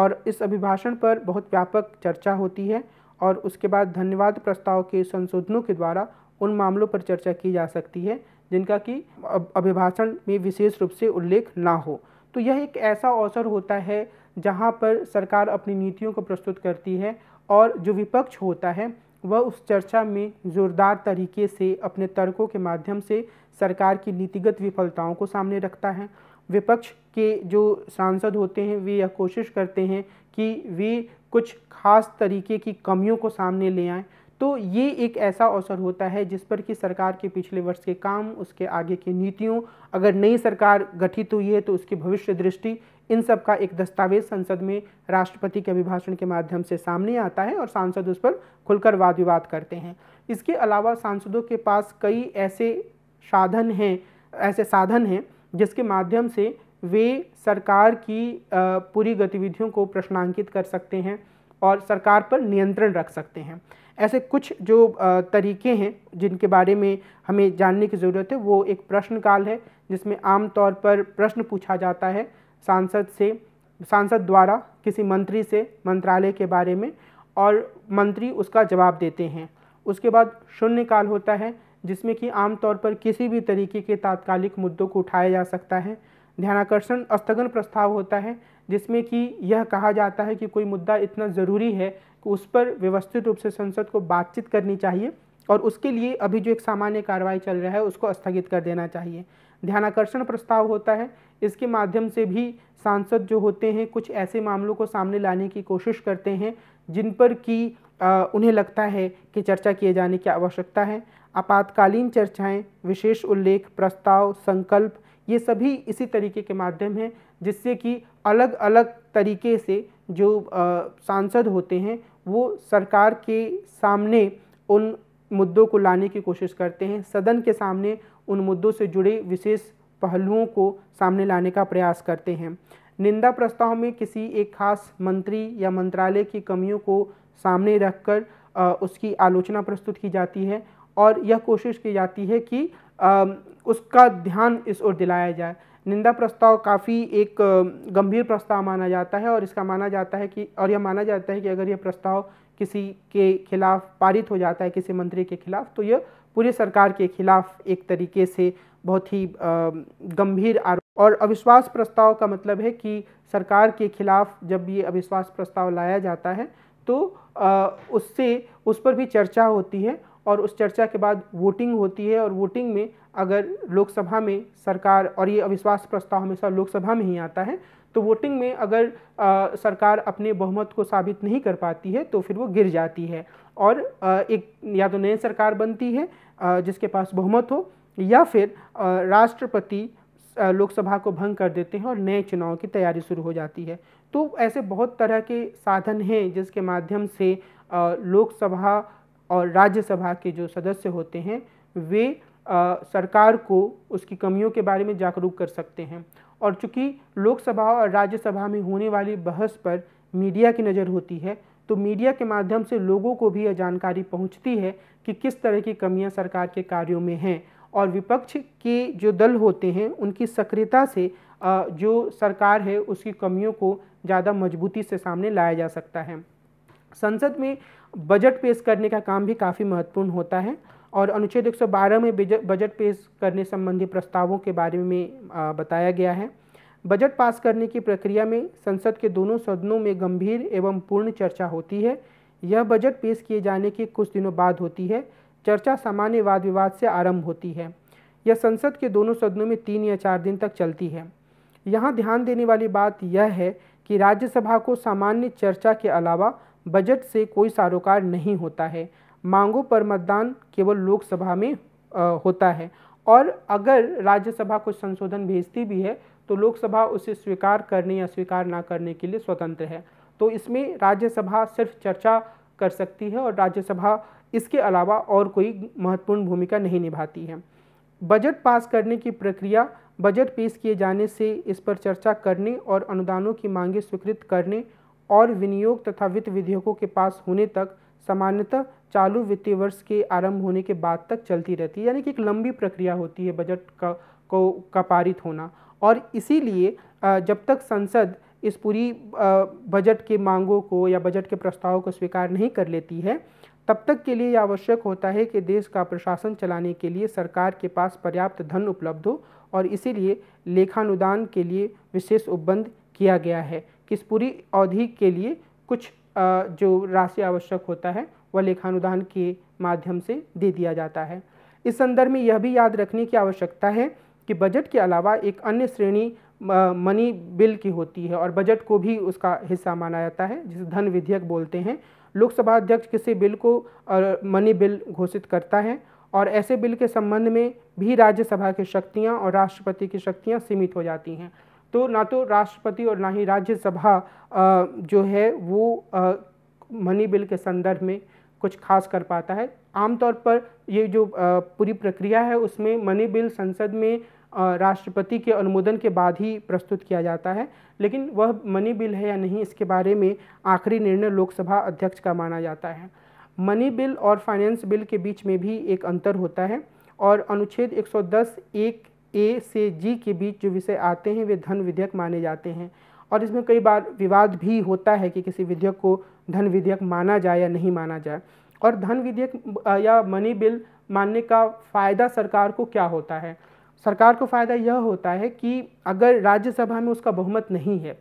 और इस अभिभाषण पर बहुत व्यापक चर्चा होती है और उसके बाद धन्यवाद प्रस्ताव के संशोधनों के द्वारा उन मामलों पर चर्चा की जा सकती है जिनका कि अभिभाषण में विशेष रूप से उल्लेख ना हो तो यह एक ऐसा अवसर होता है जहाँ पर सरकार अपनी नीतियों को प्रस्तुत करती है और जो विपक्ष होता है वह उस चर्चा में जोरदार तरीके से अपने तर्कों के माध्यम से सरकार की नीतिगत विफलताओं को सामने रखता है विपक्ष के जो सांसद होते हैं वे यह कोशिश करते हैं कि वे कुछ खास तरीके की कमियों को सामने ले आएँ तो ये एक ऐसा अवसर होता है जिस पर कि सरकार के पिछले वर्ष के काम उसके आगे की नीतियों अगर नई सरकार गठित हुई है तो उसकी भविष्य दृष्टि इन सब का एक दस्तावेज संसद में राष्ट्रपति के अभिभाषण के माध्यम से सामने आता है और सांसद उस पर खुलकर वाद विवाद करते हैं इसके अलावा सांसदों के पास कई ऐसे साधन हैं ऐसे साधन हैं जिसके माध्यम से वे सरकार की पूरी गतिविधियों को प्रश्नांकित कर सकते हैं और सरकार पर नियंत्रण रख सकते हैं ऐसे कुछ जो तरीके हैं जिनके बारे में हमें जानने की ज़रूरत है वो एक प्रश्नकाल है जिसमें आमतौर पर प्रश्न पूछा जाता है सांसद से सांसद द्वारा किसी मंत्री से मंत्रालय के बारे में और मंत्री उसका जवाब देते हैं उसके बाद शून्यकाल होता है जिसमें कि आमतौर पर किसी भी तरीके के तात्कालिक मुद्दों को उठाया जा सकता है ध्यानाकर्षण स्थगन प्रस्ताव होता है जिसमें कि यह कहा जाता है कि कोई मुद्दा इतना ज़रूरी है कि उस पर व्यवस्थित रूप से संसद को बातचीत करनी चाहिए और उसके लिए अभी जो एक सामान्य कार्रवाई चल रहा है उसको स्थगित कर देना चाहिए ध्यानाकर्षण प्रस्ताव होता है इसके माध्यम से भी सांसद जो होते हैं कुछ ऐसे मामलों को सामने लाने की कोशिश करते हैं जिन पर कि उन्हें लगता है कि चर्चा किए जाने की आवश्यकता है आपातकालीन चर्चाएं विशेष उल्लेख प्रस्ताव संकल्प ये सभी इसी तरीके के माध्यम हैं जिससे कि अलग अलग तरीके से जो सांसद होते हैं वो सरकार के सामने उन मुद्दों को लाने की कोशिश करते हैं सदन के सामने उन मुद्दों से जुड़े विशेष पहलुओं को सामने लाने का प्रयास करते हैं निंदा प्रस्ताव में किसी एक खास मंत्री या मंत्रालय की कमियों को सामने रखकर उसकी आलोचना प्रस्तुत की जाती है और यह कोशिश की जाती है कि उसका ध्यान इस ओर दिलाया जाए निंदा प्रस्ताव काफ़ी एक गंभीर प्रस्ताव माना जाता है और इसका माना जाता है कि और यह माना जाता है कि अगर यह प्रस्ताव किसी के खिलाफ पारित हो जाता है किसी मंत्री के खिलाफ तो यह पूरी सरकार के खिलाफ एक तरीके से बहुत ही गंभीर आरोप और अविश्वास प्रस्ताव का मतलब है कि सरकार के खिलाफ जब ये अविश्वास प्रस्ताव लाया जाता है तो उससे उस पर भी चर्चा होती है और उस चर्चा के बाद वोटिंग होती है और वोटिंग में अगर लोकसभा में सरकार और ये अविश्वास प्रस्ताव हमेशा लोकसभा में ही आता है तो वोटिंग में अगर आ, सरकार अपने बहुमत को साबित नहीं कर पाती है तो फिर वो गिर जाती है और एक या तो नई सरकार बनती है जिसके पास बहुमत हो या फिर राष्ट्रपति लोकसभा को भंग कर देते हैं और नए चुनाव की तैयारी शुरू हो जाती है तो ऐसे बहुत तरह के साधन हैं जिसके माध्यम से लोकसभा और राज्यसभा के जो सदस्य होते हैं वे आ, सरकार को उसकी कमियों के बारे में जागरूक कर सकते हैं और चूँकि लोकसभा और राज्यसभा में होने वाली बहस पर मीडिया की नज़र होती है तो मीडिया के माध्यम से लोगों को भी यह जानकारी पहुंचती है कि किस तरह की कमियां सरकार के कार्यों में हैं और विपक्ष के जो दल होते हैं उनकी सक्रियता से जो सरकार है उसकी कमियों को ज़्यादा मजबूती से सामने लाया जा सकता है संसद में बजट पेश करने का काम भी काफ़ी महत्वपूर्ण होता है और अनुच्छेद 112 में बजट पेश करने संबंधी प्रस्तावों के बारे में बताया गया है बजट पास करने की प्रक्रिया में संसद के दोनों सदनों में गंभीर एवं पूर्ण चर्चा होती है यह बजट पेश किए जाने के कुछ दिनों बाद होती है चर्चा सामान्य वाद विवाद से आरंभ होती है यह संसद के दोनों सदनों में तीन या चार दिन तक चलती है यहाँ ध्यान देने वाली बात यह है कि राज्यसभा को सामान्य चर्चा के अलावा बजट से कोई सारोकार नहीं होता है मांगों पर मतदान केवल लोकसभा में आ, होता है और अगर राज्यसभा कुछ संशोधन भेजती भी है तो लोकसभा उसे स्वीकार करने या स्वीकार ना करने के लिए स्वतंत्र है तो इसमें राज्यसभा सिर्फ चर्चा कर सकती है और राज्यसभा इसके अलावा और कोई महत्वपूर्ण भूमिका नहीं निभाती है बजट पास करने की प्रक्रिया बजट पेश किए जाने से इस पर चर्चा करने और अनुदानों की मांगें स्वीकृत करने और विनियोग तथा वित्त विधेयकों के पास होने तक सामान्यतः चालू वित्तीय वर्ष के आरंभ होने के बाद तक चलती रहती है यानी कि एक लंबी प्रक्रिया होती है बजट का को का पारित होना और इसीलिए जब तक संसद इस पूरी बजट के मांगों को या बजट के प्रस्ताव को स्वीकार नहीं कर लेती है तब तक के लिए आवश्यक होता है कि देश का प्रशासन चलाने के लिए सरकार के पास पर्याप्त धन उपलब्ध हो और इसीलिए लेखानुदान के लिए विशेष उपबंध किया गया है कि इस पूरी अवधि के लिए कुछ जो राशि आवश्यक होता है वह लेखानुदान के माध्यम से दे दिया जाता है इस संदर्भ में यह भी याद रखने की आवश्यकता है कि बजट के अलावा एक अन्य श्रेणी मनी बिल की होती है और बजट को भी उसका हिस्सा माना जाता है जिसे धन विधेयक बोलते हैं लोकसभा अध्यक्ष किसी बिल को मनी बिल घोषित करता है और ऐसे बिल के संबंध में भी राज्यसभा की शक्तियाँ और राष्ट्रपति की शक्तियाँ सीमित हो जाती हैं तो ना तो राष्ट्रपति और ना ही राज्यसभा जो है वो मनी बिल के संदर्भ में कुछ खास कर पाता है आमतौर पर ये जो पूरी प्रक्रिया है उसमें मनी बिल संसद में राष्ट्रपति के अनुमोदन के बाद ही प्रस्तुत किया जाता है लेकिन वह मनी बिल है या नहीं इसके बारे में आखिरी निर्णय लोकसभा अध्यक्ष का माना जाता है मनी बिल और फाइनेंस बिल के बीच में भी एक अंतर होता है और अनुच्छेद 110 एक ए से जी के बीच जो विषय आते हैं वे धन विधेयक माने जाते हैं और इसमें कई बार विवाद भी होता है कि किसी विधेयक को धन विधेयक माना जाए या नहीं माना जाए और धन विधेयक या मनी बिल मानने का फ़ायदा सरकार को क्या होता है सरकार को फ़ायदा यह होता है कि अगर राज्यसभा में उसका बहुमत नहीं है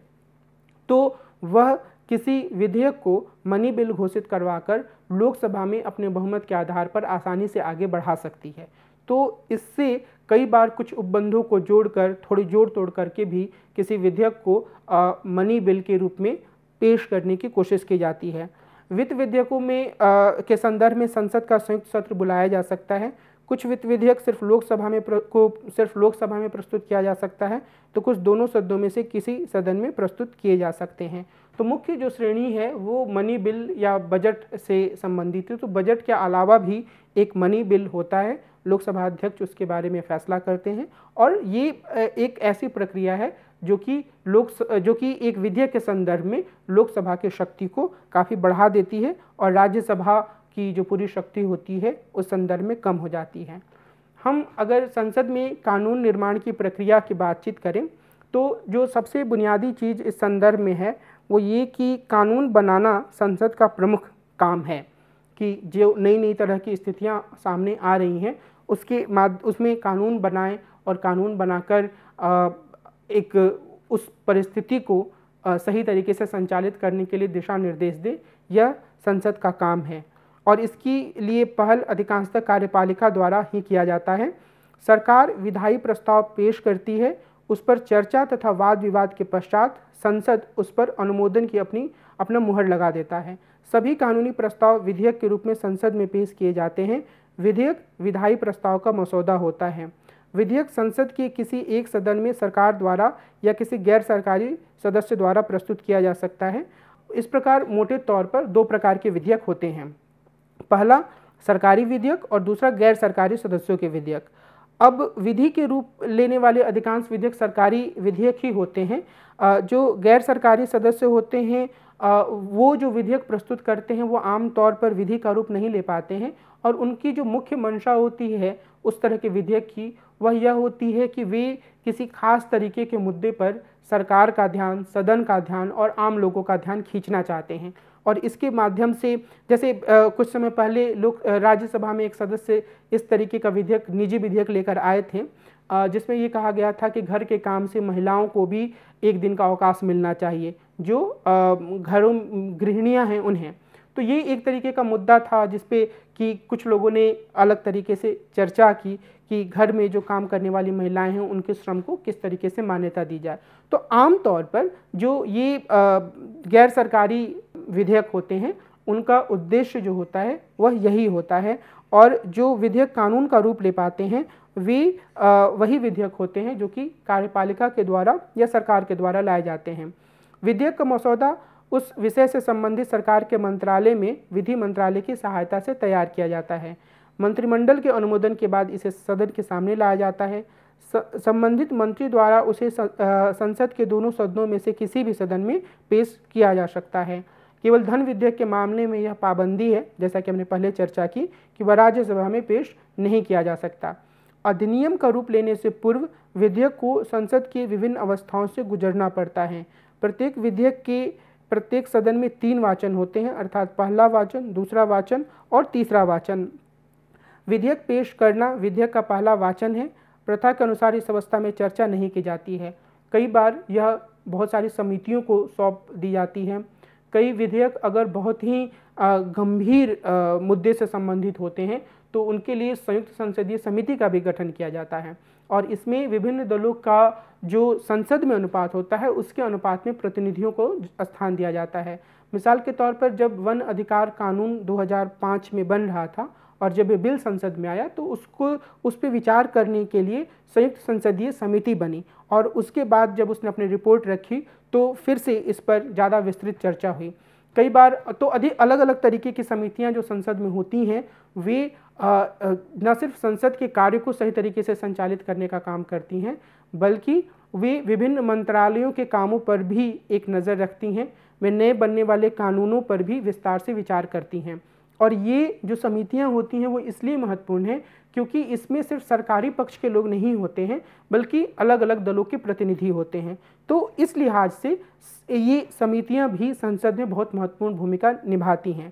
तो वह किसी विधेयक को मनी बिल घोषित करवाकर लोकसभा में अपने बहुमत के आधार पर आसानी से आगे बढ़ा सकती है तो इससे कई बार कुछ उपबंधों को जोड़कर थोड़ी जोड़ तोड़ करके भी किसी विधेयक को आ, मनी बिल के रूप में पेश करने की कोशिश की जाती है वित्त विधेयकों में आ, के संदर्भ में संसद का संयुक्त सत्र बुलाया जा सकता है कुछ वित्त विधेयक सिर्फ लोकसभा में को सिर्फ लोकसभा में प्रस्तुत किया जा सकता है तो कुछ दोनों सदनों में से किसी सदन में प्रस्तुत किए जा सकते हैं तो मुख्य जो श्रेणी है वो मनी बिल या बजट से संबंधित है तो बजट के अलावा भी एक मनी बिल होता है लोकसभा अध्यक्ष उसके बारे में फैसला करते हैं और ये एक ऐसी प्रक्रिया है जो कि लोक जो कि एक विधेयक के संदर्भ में लोकसभा के शक्ति को काफ़ी बढ़ा देती है और राज्यसभा की जो पूरी शक्ति होती है उस संदर्भ में कम हो जाती है हम अगर संसद में कानून निर्माण की प्रक्रिया की बातचीत करें तो जो सबसे बुनियादी चीज़ इस संदर्भ में है वो ये कि कानून बनाना संसद का प्रमुख काम है कि जो नई नई तरह की स्थितियाँ सामने आ रही हैं उसके माध उसमें कानून बनाएं और कानून बनाकर एक उस परिस्थिति को सही तरीके से संचालित करने के लिए दिशा निर्देश दे यह संसद का काम है और इसके लिए पहल अधिकांशतः कार्यपालिका द्वारा ही किया जाता है सरकार विधायी प्रस्ताव पेश करती है उस पर चर्चा तथा वाद विवाद के पश्चात संसद उस पर अनुमोदन की अपनी अपना मुहर लगा देता है सभी कानूनी प्रस्ताव विधेयक के रूप में संसद में पेश किए जाते हैं विधेयक विधायी प्रस्ताव का मसौदा होता है विधेयक संसद के किसी एक सदन में सरकार द्वारा या किसी गैर सरकारी सदस्य द्वारा प्रस्तुत किया जा सकता है इस प्रकार मोटे तौर पर दो प्रकार के विधेयक होते हैं पहला सरकारी विधेयक और दूसरा गैर सरकारी सदस्यों के विधेयक अब विधि के रूप लेने वाले अधिकांश विधेयक सरकारी विधेयक ही होते हैं जो गैर सरकारी सदस्य होते हैं वो जो विधेयक प्रस्तुत करते हैं वो आमतौर पर विधि का रूप नहीं ले पाते हैं और उनकी जो मुख्य मंशा होती है उस तरह के विधेयक की वह यह होती है कि वे किसी खास तरीके के मुद्दे पर सरकार का ध्यान सदन का ध्यान और आम लोगों का ध्यान खींचना चाहते हैं और इसके माध्यम से जैसे आ, कुछ समय पहले लोग राज्यसभा में एक सदस्य इस तरीके का विधेयक निजी विधेयक लेकर आए थे जिसमें ये कहा गया था कि घर के काम से महिलाओं को भी एक दिन का अवकाश मिलना चाहिए जो घरों गृहणियाँ हैं उन्हें तो ये एक तरीके का मुद्दा था जिसपे कि कुछ लोगों ने अलग तरीके से चर्चा की कि घर में जो काम करने वाली महिलाएं हैं उनके श्रम को किस तरीके से मान्यता दी जाए तो आम तौर पर जो ये गैर सरकारी विधेयक होते हैं उनका उद्देश्य जो होता है वह यही होता है और जो विधेयक कानून का रूप ले पाते हैं वे वही विधेयक होते हैं जो कि कार्यपालिका के द्वारा या सरकार के द्वारा लाए जाते हैं विधेयक का मसौदा उस विषय से संबंधित सरकार के मंत्रालय में विधि मंत्रालय की सहायता से तैयार किया जाता है मंत्रिमंडल के अनुमोदन के बाद इसे सदन के सामने लाया जाता है संबंधित मंत्री द्वारा उसे संसद के दोनों सदनों में से किसी भी सदन में पेश किया जा सकता है केवल धन विधेयक के मामले में यह पाबंदी है जैसा कि हमने पहले चर्चा की कि वह राज्यसभा में पेश नहीं किया जा सकता अधिनियम का रूप लेने से पूर्व विधेयक को संसद की विभिन्न अवस्थाओं से गुजरना पड़ता है प्रत्येक विधेयक के प्रत्येक सदन में तीन वाचन होते हैं अर्थात पहला वाचन दूसरा वाचन और तीसरा वाचन विधेयक पेश करना विधेयक का पहला वाचन है प्रथा के अनुसार इस अवस्था में चर्चा नहीं की जाती है कई बार यह बहुत सारी समितियों को सौंप दी जाती है कई विधेयक अगर बहुत ही गंभीर मुद्दे से संबंधित होते हैं तो उनके लिए संयुक्त संसदीय समिति का भी गठन किया जाता है और इसमें विभिन्न दलों का जो संसद में अनुपात होता है उसके अनुपात में प्रतिनिधियों को स्थान दिया जाता है मिसाल के तौर पर जब वन अधिकार कानून 2005 में बन रहा था और जब ये बिल संसद में आया तो उसको उस पर विचार करने के लिए संयुक्त संसदीय समिति बनी और उसके बाद जब उसने अपनी रिपोर्ट रखी तो फिर से इस पर ज़्यादा विस्तृत चर्चा हुई कई बार तो अधिक अलग अलग तरीके की समितियां जो संसद में होती हैं वे न सिर्फ संसद के कार्य को सही तरीके से संचालित करने का काम करती हैं बल्कि वे विभिन्न मंत्रालयों के कामों पर भी एक नज़र रखती हैं वे नए बनने वाले कानूनों पर भी विस्तार से विचार करती हैं और ये जो समितियाँ होती हैं वो इसलिए महत्वपूर्ण हैं क्योंकि इसमें सिर्फ सरकारी पक्ष के लोग नहीं होते हैं बल्कि अलग अलग दलों के प्रतिनिधि होते हैं तो इस लिहाज से ये समितियाँ भी संसद में बहुत महत्वपूर्ण भूमिका निभाती हैं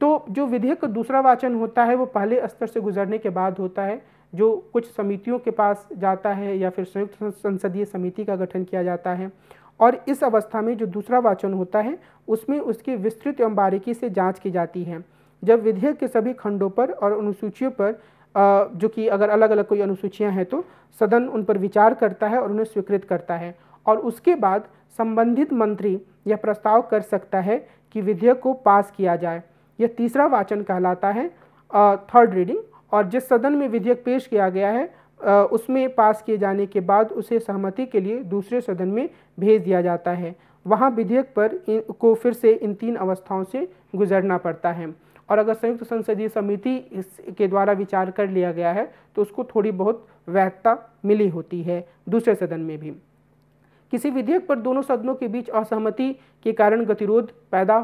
तो जो विधेयक का दूसरा वाचन होता है वो पहले स्तर से गुजरने के बाद होता है जो कुछ समितियों के पास जाता है या फिर संयुक्त संसदीय समिति का गठन किया जाता है और इस अवस्था में जो दूसरा वाचन होता है उसमें उसकी विस्तृत एवं बारीकी से जांच की जाती है जब विधेयक के सभी खंडों पर और अनुसूचियों पर जो कि अगर अलग अलग कोई अनुसूचियाँ हैं तो सदन उन पर विचार करता है और उन्हें स्वीकृत करता है और उसके बाद संबंधित मंत्री यह प्रस्ताव कर सकता है कि विधेयक को पास किया जाए यह तीसरा वाचन कहलाता है थर्ड रीडिंग और जिस सदन में विधेयक पेश किया गया है आ, उसमें पास किए जाने के बाद उसे सहमति के लिए दूसरे सदन में भेज दिया जाता है वहाँ विधेयक पर इन, को फिर से इन तीन अवस्थाओं से गुजरना पड़ता है और अगर संयुक्त संसदीय समिति के द्वारा विचार कर लिया गया है तो उसको थोड़ी बहुत वैधता मिली होती है दूसरे सदन में भी किसी विधेयक पर दोनों सदनों के बीच असहमति के कारण गतिरोध पैदा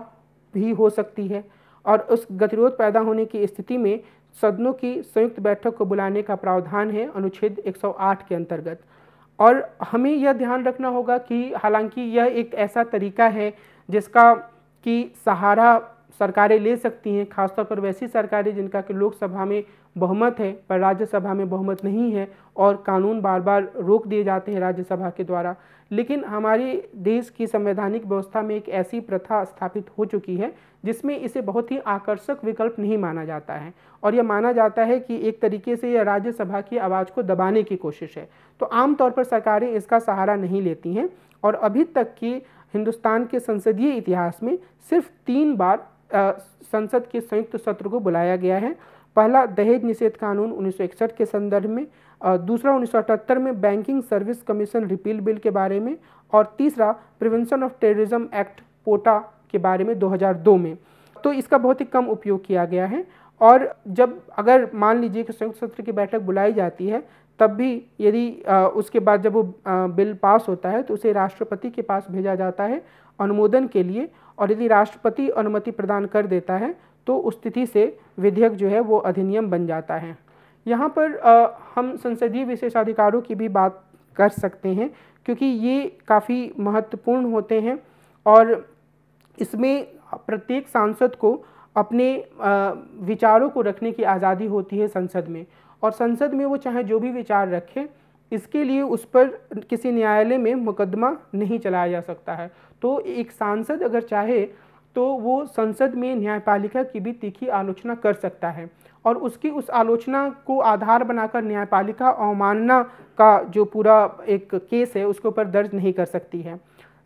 भी हो सकती है और उस गतिरोध पैदा होने की स्थिति में सदनों की संयुक्त बैठक को बुलाने का प्रावधान है अनुच्छेद 108 के अंतर्गत और हमें यह ध्यान रखना होगा कि हालांकि यह एक ऐसा तरीका है जिसका कि सहारा सरकारें ले सकती हैं खासतौर पर वैसी सरकारें जिनका कि लोकसभा में बहुमत है पर राज्यसभा में बहुमत नहीं है और कानून बार बार रोक दिए जाते हैं राज्यसभा के द्वारा लेकिन हमारे देश की संवैधानिक व्यवस्था में एक ऐसी प्रथा स्थापित हो चुकी है जिसमें इसे बहुत ही आकर्षक विकल्प नहीं माना जाता है और यह माना जाता है कि एक तरीके से यह राज्यसभा की आवाज़ को दबाने की कोशिश है तो आमतौर पर सरकारें इसका सहारा नहीं लेती हैं और अभी तक की हिंदुस्तान के संसदीय इतिहास में सिर्फ तीन बार संसद के संयुक्त सत्र को बुलाया गया है पहला दहेज निषेध कानून उन्नीस के संदर्भ में दूसरा उन्नीस में banking service commission repeal bill के बारे में और तीसरा prevention of terrorism act POTA के बारे में 2002 में तो इसका बहुत ही कम उपयोग किया गया है और जब अगर मान लीजिए कि संयुक्त सत्र की बैठक बुलाई जाती है तब भी यदि उसके बाद जब वो बिल पास होता है तो उसे राष्ट्रपति के पास भेजा जाता है अनुमोदन के लिए और यदि राष्ट्रपति अनुमति प्रदान कर देता है तो उस स्थिति से विधेयक जो है वो अधिनियम बन जाता है यहाँ पर आ, हम संसदीय विशेषाधिकारों की भी बात कर सकते हैं क्योंकि ये काफ़ी महत्वपूर्ण होते हैं और इसमें प्रत्येक सांसद को अपने आ, विचारों को रखने की आज़ादी होती है संसद में और संसद में वो चाहे जो भी विचार रखे इसके लिए उस पर किसी न्यायालय में मुकदमा नहीं चलाया जा सकता है तो एक सांसद अगर चाहे तो वो संसद में न्यायपालिका की भी तीखी आलोचना कर सकता है और उसकी उस आलोचना को आधार बनाकर न्यायपालिका अवमानना का जो पूरा एक केस है उसके ऊपर दर्ज नहीं कर सकती है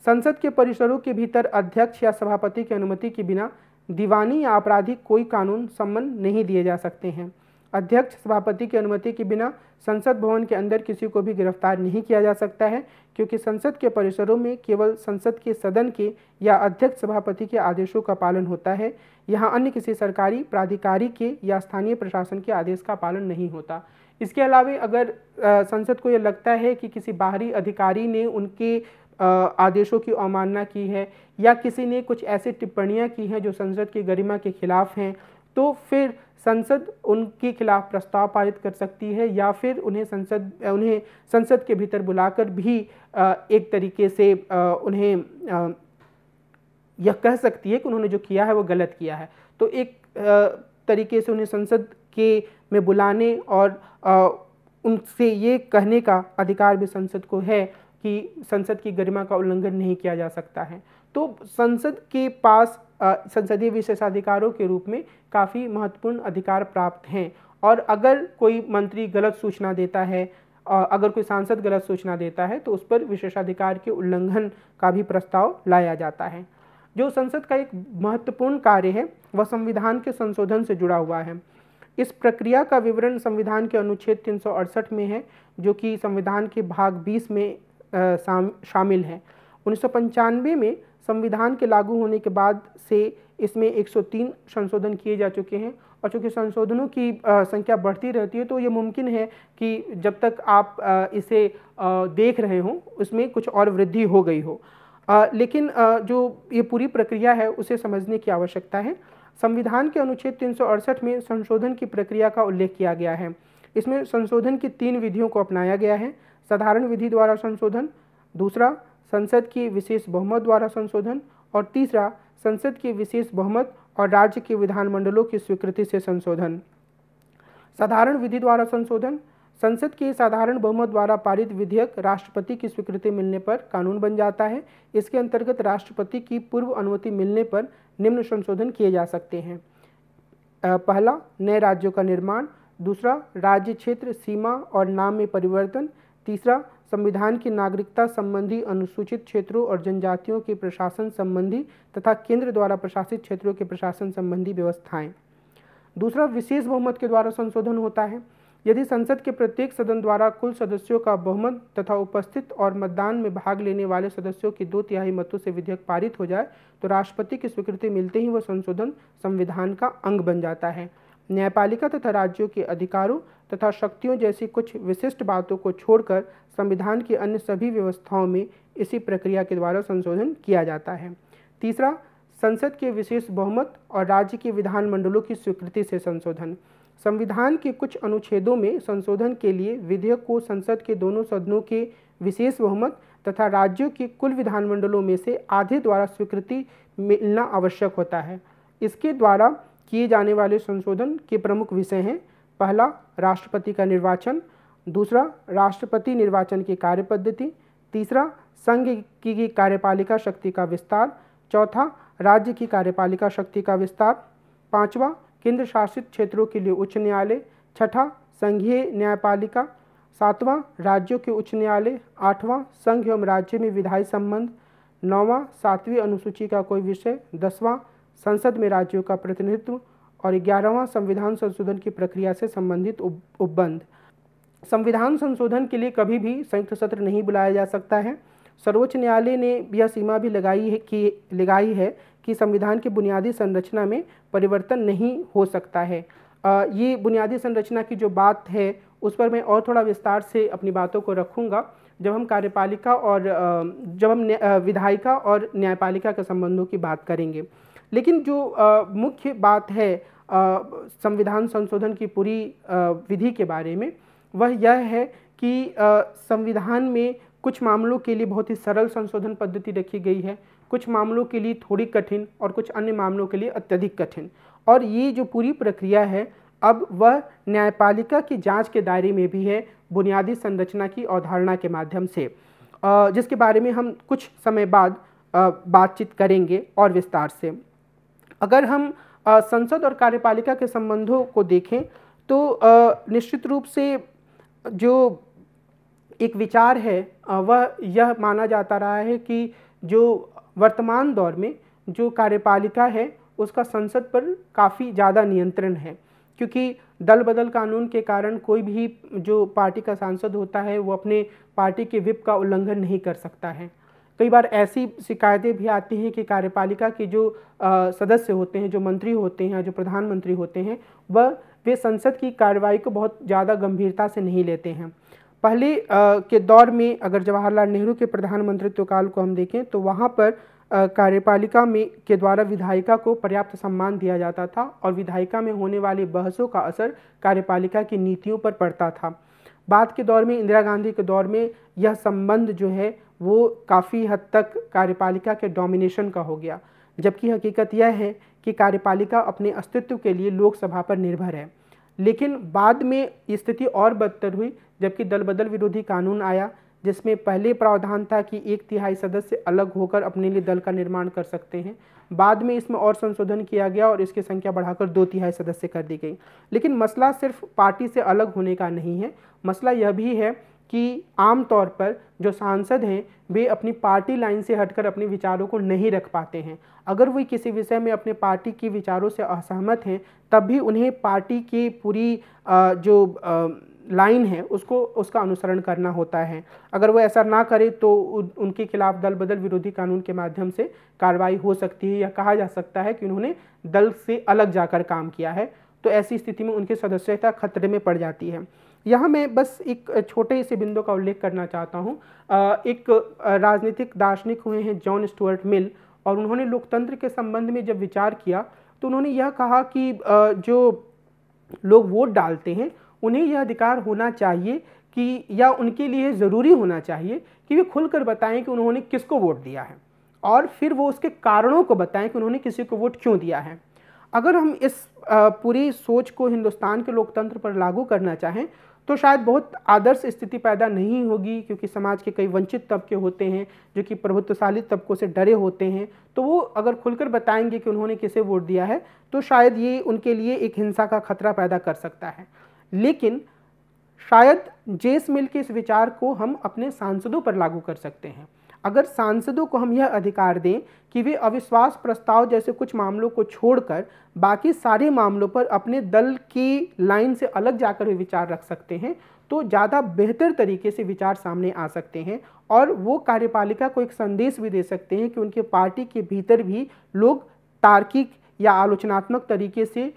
संसद के परिसरों के भीतर अध्यक्ष या सभापति की अनुमति के बिना दीवानी या आपराधिक कोई कानून सम्मन नहीं दिए जा सकते हैं अध्यक्ष सभापति की अनुमति के बिना संसद भवन के अंदर किसी को भी गिरफ्तार नहीं किया जा सकता है क्योंकि संसद के परिसरों में केवल संसद के सदन के या अध्यक्ष सभापति के आदेशों का पालन होता है यहाँ अन्य किसी सरकारी प्राधिकारी के या स्थानीय प्रशासन के आदेश का पालन नहीं होता इसके अलावा अगर संसद को ये लगता है कि किसी बाहरी अधिकारी ने उनके आदेशों की अवमानना की है या किसी ने कुछ ऐसी टिप्पणियाँ की हैं जो संसद की गरिमा के खिलाफ हैं तो फिर संसद उनके खिलाफ प्रस्ताव पारित कर सकती है या फिर उन्हें संसद उन्हें संसद के भीतर बुलाकर भी एक तरीके से उन्हें यह कह सकती है कि उन्होंने जो किया है वो गलत किया है तो एक तरीके से उन्हें संसद के में बुलाने और उनसे ये कहने का अधिकार भी संसद को है कि संसद की गरिमा का उल्लंघन नहीं किया जा सकता है तो संसद के पास संसदीय विशेषाधिकारों के रूप में काफ़ी महत्वपूर्ण अधिकार प्राप्त हैं और अगर कोई मंत्री गलत सूचना देता है अगर कोई सांसद गलत सूचना देता है तो उस पर विशेषाधिकार के उल्लंघन का भी प्रस्ताव लाया जाता है जो संसद का एक महत्वपूर्ण कार्य है वह संविधान के संशोधन से जुड़ा हुआ है इस प्रक्रिया का विवरण संविधान के अनुच्छेद तीन में है जो कि संविधान के भाग 20 में आ, शामिल है उन्नीस में संविधान के लागू होने के बाद से इसमें 103 संशोधन किए जा चुके हैं और चूँकि संशोधनों की संख्या बढ़ती रहती है तो ये मुमकिन है कि जब तक आप इसे देख रहे हों उसमें कुछ और वृद्धि हो गई हो लेकिन जो ये पूरी प्रक्रिया है उसे समझने की आवश्यकता है संविधान के अनुच्छेद तीन में संशोधन की प्रक्रिया का उल्लेख किया गया है इसमें संशोधन की तीन विधियों को अपनाया गया है साधारण विधि द्वारा संशोधन दूसरा संसद की विशेष बहुमत द्वारा संशोधन और तीसरा संसद की विशेष बहुमत और राज्य के विधानमंडलों की स्वीकृति से संशोधन साधारण विधि द्वारा संशोधन संसद के साधारण बहुमत द्वारा पारित विधेयक राष्ट्रपति की स्वीकृति मिलने पर कानून बन जाता है इसके अंतर्गत राष्ट्रपति की पूर्व अनुमति मिलने पर निम्न संशोधन किए जा सकते हैं पहला नए राज्यों का निर्माण दूसरा राज्य क्षेत्र सीमा और नाम में परिवर्तन तीसरा संविधान की नागरिकता संबंधी अनुसूचित क्षेत्रों और जनजातियों के प्रशासन संबंधी तथा केंद्र द्वारा प्रशासित क्षेत्रों के प्रशासन संबंधी व्यवस्थाएं दूसरा विशेष बहुमत के द्वारा संशोधन होता है यदि संसद के प्रत्येक सदन द्वारा कुल सदस्यों का बहुमत तथा उपस्थित और मतदान में भाग लेने वाले सदस्यों की दो तिहाई मतों से विधेयक पारित हो जाए तो राष्ट्रपति की स्वीकृति मिलते ही वह संशोधन संविधान का अंग बन जाता है न्यायपालिका तथा राज्यों के अधिकारों तथा शक्तियों जैसी कुछ विशिष्ट बातों को छोड़कर संविधान की अन्य सभी व्यवस्थाओं में इसी प्रक्रिया के द्वारा संशोधन किया जाता है तीसरा संसद के विशेष बहुमत और राज्य के विधानमंडलों की स्वीकृति से संशोधन संविधान के कुछ अनुच्छेदों में संशोधन के लिए विधेयक को संसद के दोनों सदनों के विशेष बहुमत तथा राज्यों के कुल विधानमंडलों में से आधे द्वारा स्वीकृति मिलना आवश्यक होता है इसके द्वारा किए जाने वाले संशोधन के प्रमुख विषय हैं पहला राष्ट्रपति का निर्वाचन दूसरा राष्ट्रपति निर्वाचन की कार्य पद्धति तीसरा संघ की कार्यपालिका शक्ति का विस्तार चौथा राज्य की कार्यपालिका शक्ति का विस्तार पांचवा केंद्र शासित क्षेत्रों के लिए उच्च न्यायालय छठा संघीय न्यायपालिका सातवां राज्यों के उच्च न्यायालय आठवां संघ एवं राज्य में विधायी संबंध नौवां सातवीं अनुसूची का कोई विषय दसवां संसद में राज्यों का प्रतिनिधित्व और ग्यारहवां संविधान संशोधन की प्रक्रिया से संबंधित उपबंध संविधान संशोधन के लिए कभी भी संयुक्त सत्र नहीं बुलाया जा सकता है सर्वोच्च न्यायालय ने यह सीमा भी लगाई है कि लगाई है कि संविधान की बुनियादी संरचना में परिवर्तन नहीं हो सकता है आ, ये बुनियादी संरचना की जो बात है उस पर मैं और थोड़ा विस्तार से अपनी बातों को रखूँगा जब हम कार्यपालिका और जब हम विधायिका और न्यायपालिका के संबंधों की बात करेंगे लेकिन जो मुख्य बात है संविधान संशोधन की पूरी विधि के बारे में वह यह है कि संविधान में कुछ मामलों के लिए बहुत ही सरल संशोधन पद्धति रखी गई है कुछ मामलों के लिए थोड़ी कठिन और कुछ अन्य मामलों के लिए अत्यधिक कठिन और ये जो पूरी प्रक्रिया है अब वह न्यायपालिका की जांच के दायरे में भी है बुनियादी संरचना की अवधारणा के माध्यम से जिसके बारे में हम कुछ समय बाद बातचीत करेंगे और विस्तार से अगर हम संसद और कार्यपालिका के संबंधों को देखें तो निश्चित रूप से जो एक विचार है वह यह माना जाता रहा है कि जो वर्तमान दौर में जो कार्यपालिका है उसका संसद पर काफ़ी ज़्यादा नियंत्रण है क्योंकि दल बदल कानून के कारण कोई भी जो पार्टी का सांसद होता है वो अपने पार्टी के विप का उल्लंघन नहीं कर सकता है कई बार ऐसी शिकायतें भी आती हैं कि कार्यपालिका के जो सदस्य होते हैं जो मंत्री होते हैं जो प्रधानमंत्री होते हैं वह वे संसद की कार्रवाई को बहुत ज़्यादा गंभीरता से नहीं लेते हैं पहले के दौर में अगर जवाहरलाल नेहरू के प्रधानमंत्रित्व काल को हम देखें तो वहाँ पर कार्यपालिका में के द्वारा विधायिका को पर्याप्त सम्मान दिया जाता था और विधायिका में होने वाली बहसों का असर कार्यपालिका की नीतियों पर पड़ता था बाद के दौर में इंदिरा गांधी के दौर में यह संबंध जो है वो काफ़ी हद तक कार्यपालिका के डोमिनेशन का हो गया जबकि हकीकत यह है कि कार्यपालिका अपने अस्तित्व के लिए लोकसभा पर निर्भर है लेकिन बाद में स्थिति और बदतर हुई जबकि दल बदल विरोधी कानून आया जिसमें पहले प्रावधान था कि एक तिहाई सदस्य अलग होकर अपने लिए दल का निर्माण कर सकते हैं बाद में इसमें और संशोधन किया गया और इसकी संख्या बढ़ाकर दो तिहाई सदस्य कर दी गई लेकिन मसला सिर्फ पार्टी से अलग होने का नहीं है मसला यह भी है कि आमतौर पर जो सांसद हैं वे अपनी पार्टी लाइन से हटकर अपने विचारों को नहीं रख पाते हैं अगर वे किसी विषय में अपने पार्टी के विचारों से असहमत हैं तब भी उन्हें पार्टी की पूरी जो लाइन है उसको उसका अनुसरण करना होता है अगर वो ऐसा ना करे तो उनके खिलाफ दल बदल विरोधी कानून के माध्यम से कार्रवाई हो सकती है या कहा जा सकता है कि उन्होंने दल से अलग जाकर काम किया है तो ऐसी स्थिति में उनकी सदस्यता खतरे में पड़ जाती है यहाँ मैं बस एक छोटे से बिंदु का उल्लेख करना चाहता हूँ एक राजनीतिक दार्शनिक हुए हैं जॉन स्टुअर्ट मिल और उन्होंने लोकतंत्र के संबंध में जब विचार किया तो उन्होंने यह कहा कि जो लोग वोट डालते हैं उन्हें यह अधिकार होना चाहिए कि या उनके लिए ज़रूरी होना चाहिए कि वे खुलकर बताएं कि उन्होंने किसको वोट दिया है और फिर वो उसके कारणों को बताएं कि उन्होंने किसी को वोट क्यों दिया है अगर हम इस पूरी सोच को हिंदुस्तान के लोकतंत्र पर लागू करना चाहें तो शायद बहुत आदर्श स्थिति पैदा नहीं होगी क्योंकि समाज के कई वंचित तबके होते हैं जो कि प्रभुत्वशाली तबकों से डरे होते हैं तो वो अगर खुलकर बताएंगे कि उन्होंने किसे वोट दिया है तो शायद ये उनके लिए एक हिंसा का खतरा पैदा कर सकता है लेकिन शायद जेस मिल के इस विचार को हम अपने सांसदों पर लागू कर सकते हैं अगर सांसदों को हम यह अधिकार दें कि वे अविश्वास प्रस्ताव जैसे कुछ मामलों को छोड़कर बाकी सारे मामलों पर अपने दल की लाइन से अलग जाकर वे विचार रख सकते हैं तो ज़्यादा बेहतर तरीके से विचार सामने आ सकते हैं और वो कार्यपालिका को एक संदेश भी दे सकते हैं कि उनके पार्टी के भीतर भी लोग तार्किक या आलोचनात्मक तरीके से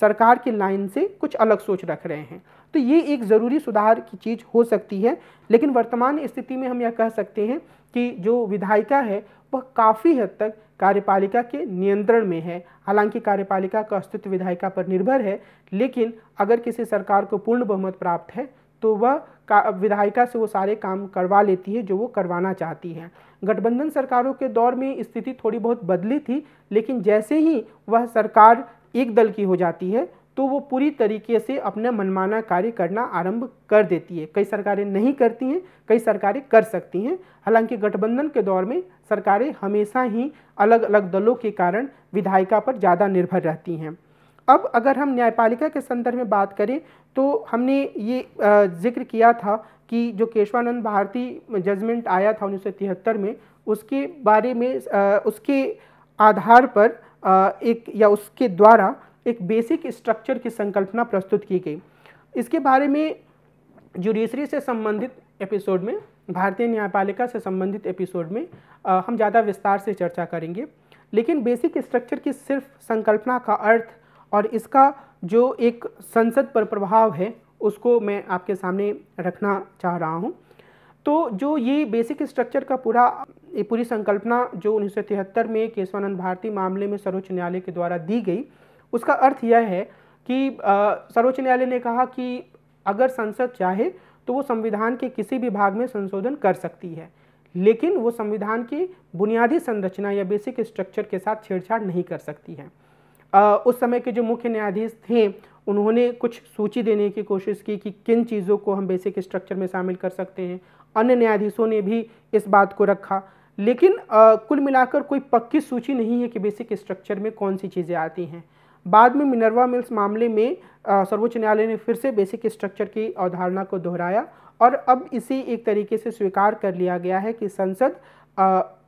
सरकार की लाइन से कुछ अलग सोच रख रहे हैं तो ये एक ज़रूरी सुधार की चीज़ हो सकती है लेकिन वर्तमान स्थिति में हम यह कह सकते हैं की जो विधायिका है वह काफ़ी हद तक कार्यपालिका के नियंत्रण में है हालांकि कार्यपालिका का अस्तित्व विधायिका पर निर्भर है लेकिन अगर किसी सरकार को पूर्ण बहुमत प्राप्त है तो वह विधायिका से वो सारे काम करवा लेती है जो वो करवाना चाहती है गठबंधन सरकारों के दौर में स्थिति थोड़ी बहुत बदली थी लेकिन जैसे ही वह सरकार एक दल की हो जाती है तो वो पूरी तरीके से अपना मनमाना कार्य करना आरंभ कर देती है कई सरकारें नहीं करती हैं कई सरकारें कर सकती हैं हालांकि गठबंधन के दौर में सरकारें हमेशा ही अलग अलग दलों के कारण विधायिका पर ज़्यादा निर्भर रहती हैं अब अगर हम न्यायपालिका के संदर्भ में बात करें तो हमने ये जिक्र किया था कि जो केशवानंद भारती जजमेंट आया था उन्नीस में उसके बारे में उसके आधार पर एक या उसके द्वारा एक बेसिक स्ट्रक्चर की संकल्पना प्रस्तुत की गई इसके बारे में जुडिशरी से संबंधित एपिसोड में भारतीय न्यायपालिका से संबंधित एपिसोड में आ, हम ज़्यादा विस्तार से चर्चा करेंगे लेकिन बेसिक स्ट्रक्चर की सिर्फ संकल्पना का अर्थ और इसका जो एक संसद पर प्रभाव है उसको मैं आपके सामने रखना चाह रहा हूँ तो जो ये बेसिक स्ट्रक्चर का पूरा ये पूरी संकल्पना जो उन्नीस में केशवानंद भारती मामले में सर्वोच्च न्यायालय के द्वारा दी गई उसका अर्थ यह है कि सर्वोच्च न्यायालय ने कहा कि अगर संसद चाहे तो वो संविधान के किसी भी भाग में संशोधन कर सकती है लेकिन वो संविधान की बुनियादी संरचना या बेसिक स्ट्रक्चर के साथ छेड़छाड़ नहीं कर सकती है आ, उस समय के जो मुख्य न्यायाधीश थे उन्होंने कुछ सूची देने की कोशिश की कि किन चीज़ों को हम बेसिक स्ट्रक्चर में शामिल कर सकते हैं अन्य न्यायाधीशों ने भी इस बात को रखा लेकिन आ, कुल मिलाकर कोई पक्की सूची नहीं है कि बेसिक स्ट्रक्चर में कौन सी चीज़ें आती हैं बाद में मिनरवा मिल्स मामले में सर्वोच्च न्यायालय ने फिर से बेसिक स्ट्रक्चर की अवधारणा को दोहराया और अब इसी एक तरीके से स्वीकार कर लिया गया है कि संसद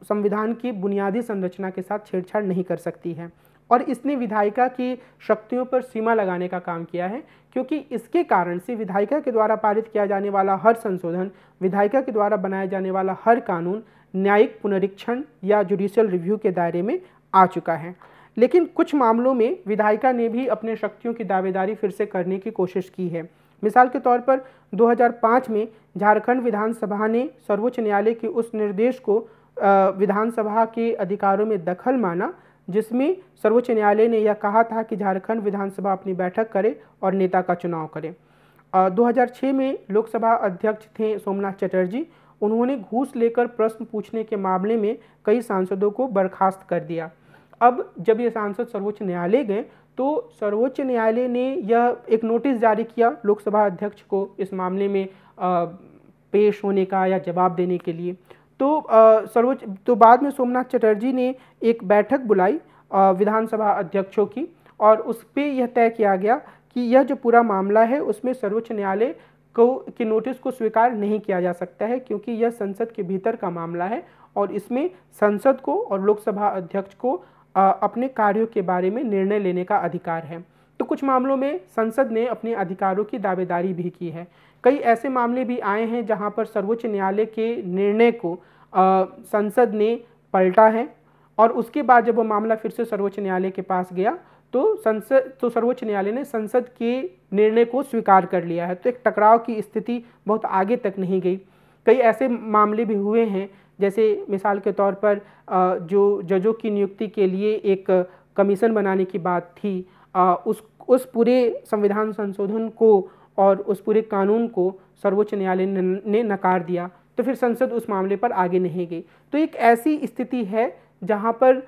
संविधान की बुनियादी संरचना के साथ छेड़छाड़ नहीं कर सकती है और इसने विधायिका की शक्तियों पर सीमा लगाने का काम किया है क्योंकि इसके कारण से विधायिका के द्वारा पारित किया जाने वाला हर संशोधन विधायिका के द्वारा बनाया जाने वाला हर कानून न्यायिक पुनरीक्षण या जुडिशियल रिव्यू के दायरे में आ चुका है लेकिन कुछ मामलों में विधायिका ने भी अपने शक्तियों की दावेदारी फिर से करने की कोशिश की है मिसाल के तौर पर 2005 में झारखंड विधानसभा ने सर्वोच्च न्यायालय के उस निर्देश को विधानसभा के अधिकारों में दखल माना जिसमें सर्वोच्च न्यायालय ने यह कहा था कि झारखंड विधानसभा अपनी बैठक करे और नेता का चुनाव करे दो में लोकसभा अध्यक्ष थे सोमनाथ चटर्जी उन्होंने घूस लेकर प्रश्न पूछने के मामले में कई सांसदों को बर्खास्त कर दिया अब जब ये सांसद सर्वोच्च न्यायालय गए तो सर्वोच्च न्यायालय ने यह एक नोटिस जारी किया लोकसभा अध्यक्ष को इस मामले में पेश होने का या जवाब देने के लिए तो सर्वोच्च तो बाद में सोमनाथ चटर्जी ने एक बैठक बुलाई विधानसभा अध्यक्षों की और उस पर यह तय किया गया कि यह जो पूरा मामला है उसमें सर्वोच्च न्यायालय को के नोटिस को स्वीकार नहीं किया जा सकता है क्योंकि यह संसद के भीतर का मामला है और इसमें संसद को और लोकसभा अध्यक्ष को अपने कार्यों के बारे में निर्णय लेने का अधिकार है तो कुछ मामलों में संसद ने अपने अधिकारों की दावेदारी भी की है कई ऐसे मामले भी आए हैं जहां पर सर्वोच्च न्यायालय के निर्णय को आ, संसद ने पलटा है और उसके बाद जब वो मामला फिर से सर्वोच्च न्यायालय के पास गया तो संसद तो सर्वोच्च न्यायालय ने संसद के निर्णय को स्वीकार कर लिया है तो एक टकराव की स्थिति बहुत आगे तक नहीं गई कई ऐसे मामले भी हुए हैं जैसे मिसाल के तौर पर जो जजों की नियुक्ति के लिए एक कमीशन बनाने की बात थी उस उस पूरे संविधान संशोधन को और उस पूरे कानून को सर्वोच्च न्यायालय ने नकार दिया तो फिर संसद उस मामले पर आगे नहीं गई तो एक ऐसी स्थिति है जहाँ पर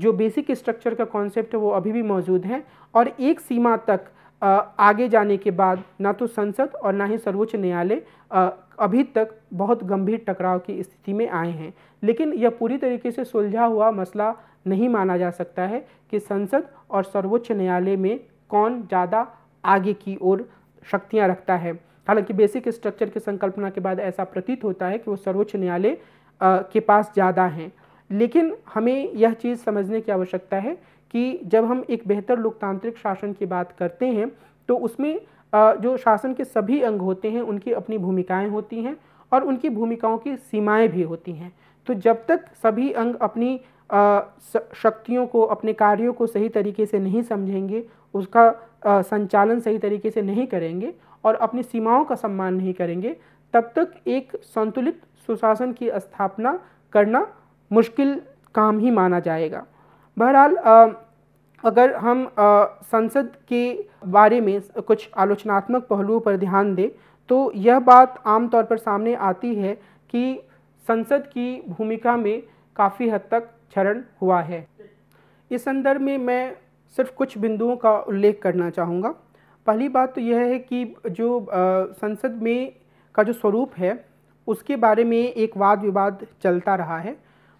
जो बेसिक स्ट्रक्चर का कॉन्सेप्ट है वो अभी भी मौजूद है और एक सीमा तक आगे जाने के बाद ना तो संसद और ना ही सर्वोच्च न्यायालय अभी तक बहुत गंभीर टकराव की स्थिति में आए हैं लेकिन यह पूरी तरीके से सुलझा हुआ मसला नहीं माना जा सकता है कि संसद और सर्वोच्च न्यायालय में कौन ज़्यादा आगे की ओर शक्तियाँ रखता है हालांकि बेसिक स्ट्रक्चर की संकल्पना के बाद ऐसा प्रतीत होता है कि वो सर्वोच्च न्यायालय के पास ज़्यादा हैं लेकिन हमें यह चीज़ समझने की आवश्यकता है कि जब हम एक बेहतर लोकतांत्रिक शासन की बात करते हैं तो उसमें जो शासन के सभी अंग होते हैं उनकी अपनी भूमिकाएं होती हैं और उनकी भूमिकाओं की सीमाएं भी होती हैं तो जब तक सभी अंग अपनी शक्तियों को अपने कार्यों को सही तरीके से नहीं समझेंगे उसका संचालन सही तरीके से नहीं करेंगे और अपनी सीमाओं का सम्मान नहीं करेंगे तब तक एक संतुलित सुशासन की स्थापना करना मुश्किल काम ही माना जाएगा बहरहाल अगर हम संसद के बारे में कुछ आलोचनात्मक पहलुओं पर ध्यान दें तो यह बात आमतौर पर सामने आती है कि संसद की भूमिका में काफ़ी हद तक क्षरण हुआ है इस संदर्भ में मैं सिर्फ कुछ बिंदुओं का उल्लेख करना चाहूँगा पहली बात तो यह है कि जो संसद में का जो स्वरूप है उसके बारे में एक वाद विवाद चलता रहा है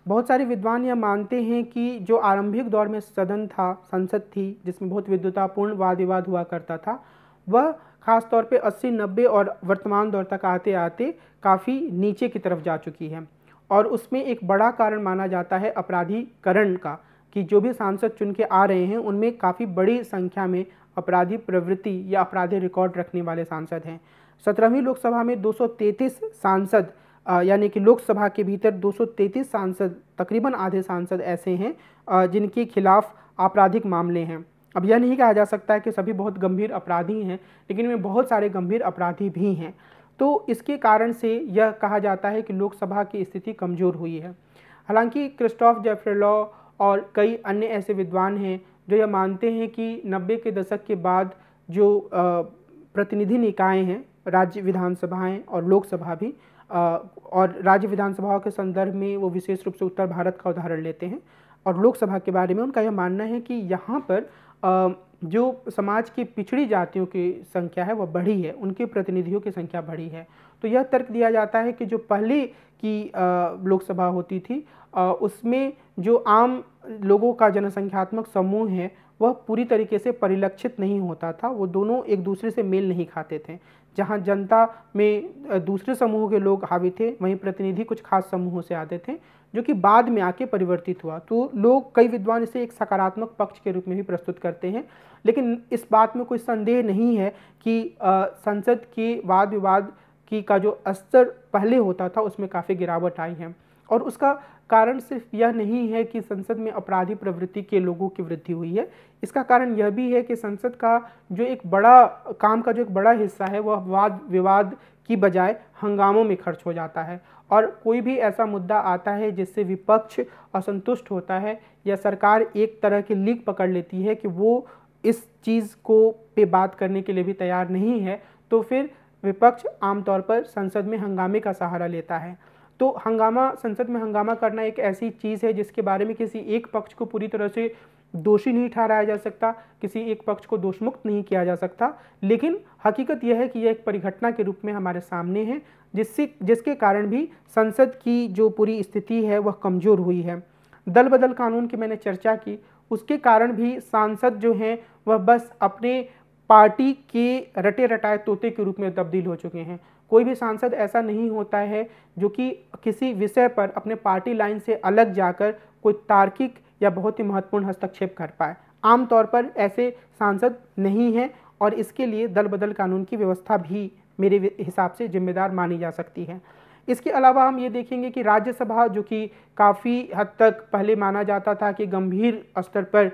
बहुत सारे विद्वान यह मानते हैं कि जो आरंभिक दौर में सदन था संसद थी जिसमें बहुत विद्वतापूर्ण वाद विवाद हुआ करता था वह खास तौर पे 80 90 और वर्तमान दौर तक आते आते काफ़ी नीचे की तरफ जा चुकी है और उसमें एक बड़ा कारण माना जाता है अपराधीकरण का कि जो भी सांसद चुन के आ रहे हैं उनमें काफ़ी बड़ी संख्या में अपराधी प्रवृत्ति या अपराधी रिकॉर्ड रखने वाले सांसद हैं सत्रहवीं लोकसभा में 233 सांसद यानी कि लोकसभा के भीतर 233 सांसद तकरीबन आधे सांसद ऐसे हैं जिनके खिलाफ आपराधिक मामले हैं अब यह नहीं कहा जा सकता है कि सभी बहुत गंभीर अपराधी हैं लेकिन इनमें बहुत सारे गंभीर अपराधी भी हैं तो इसके कारण से यह कहा जाता है कि लोकसभा की स्थिति कमज़ोर हुई है हालांकि क्रिस्टोफ जेफ्रेलॉ और कई अन्य ऐसे विद्वान हैं जो यह मानते हैं कि नब्बे के दशक के बाद जो प्रतिनिधि निकाय हैं राज्य विधानसभाएं और लोकसभा भी और राज्य विधानसभाओं के संदर्भ में वो विशेष रूप से उत्तर भारत का उदाहरण लेते हैं और लोकसभा के बारे में उनका यह मानना है कि यहाँ पर जो समाज की पिछड़ी जातियों की संख्या है वह बढ़ी है उनके प्रतिनिधियों की संख्या बढ़ी है तो यह तर्क दिया जाता है कि जो पहले की लोकसभा होती थी उसमें जो आम लोगों का जनसंख्यात्मक समूह है वह पूरी तरीके से परिलक्षित नहीं होता था वो दोनों एक दूसरे से मेल नहीं खाते थे जहाँ जनता में दूसरे समूहों के लोग हावी थे वहीं प्रतिनिधि कुछ खास समूहों से आते थे जो कि बाद में आके परिवर्तित हुआ तो लोग कई विद्वान इसे एक सकारात्मक पक्ष के रूप में भी प्रस्तुत करते हैं लेकिन इस बात में कोई संदेह नहीं है कि संसद के वाद विवाद की का जो स्तर पहले होता था उसमें काफ़ी गिरावट आई है और उसका कारण सिर्फ यह नहीं है कि संसद में अपराधी प्रवृत्ति के लोगों की वृद्धि हुई है इसका कारण यह भी है कि संसद का जो एक बड़ा काम का जो एक बड़ा हिस्सा है वह वाद विवाद की बजाय हंगामों में खर्च हो जाता है और कोई भी ऐसा मुद्दा आता है जिससे विपक्ष असंतुष्ट होता है या सरकार एक तरह की लीक पकड़ लेती है कि वो इस चीज़ को पे बात करने के लिए भी तैयार नहीं है तो फिर विपक्ष आमतौर पर संसद में हंगामे का सहारा लेता है तो हंगामा संसद में हंगामा करना एक ऐसी चीज़ है जिसके बारे में किसी एक पक्ष को पूरी तरह से दोषी नहीं ठहराया जा सकता किसी एक पक्ष को दोषमुक्त नहीं किया जा सकता लेकिन हकीकत यह है कि यह एक परिघटना के रूप में हमारे सामने है जिससे जिसके कारण भी संसद की जो पूरी स्थिति है वह कमज़ोर हुई है दल बदल कानून की मैंने चर्चा की उसके कारण भी सांसद जो हैं वह बस अपने पार्टी के रटे रटाए तोते के रूप में तब्दील हो चुके हैं कोई भी सांसद ऐसा नहीं होता है जो कि किसी विषय पर अपने पार्टी लाइन से अलग जाकर कोई तार्किक या बहुत ही महत्वपूर्ण हस्तक्षेप कर पाए आमतौर पर ऐसे सांसद नहीं हैं और इसके लिए दल बदल कानून की व्यवस्था भी मेरे हिसाब से जिम्मेदार मानी जा सकती है इसके अलावा हम ये देखेंगे कि राज्यसभा जो कि काफ़ी हद तक पहले माना जाता था कि गंभीर स्तर पर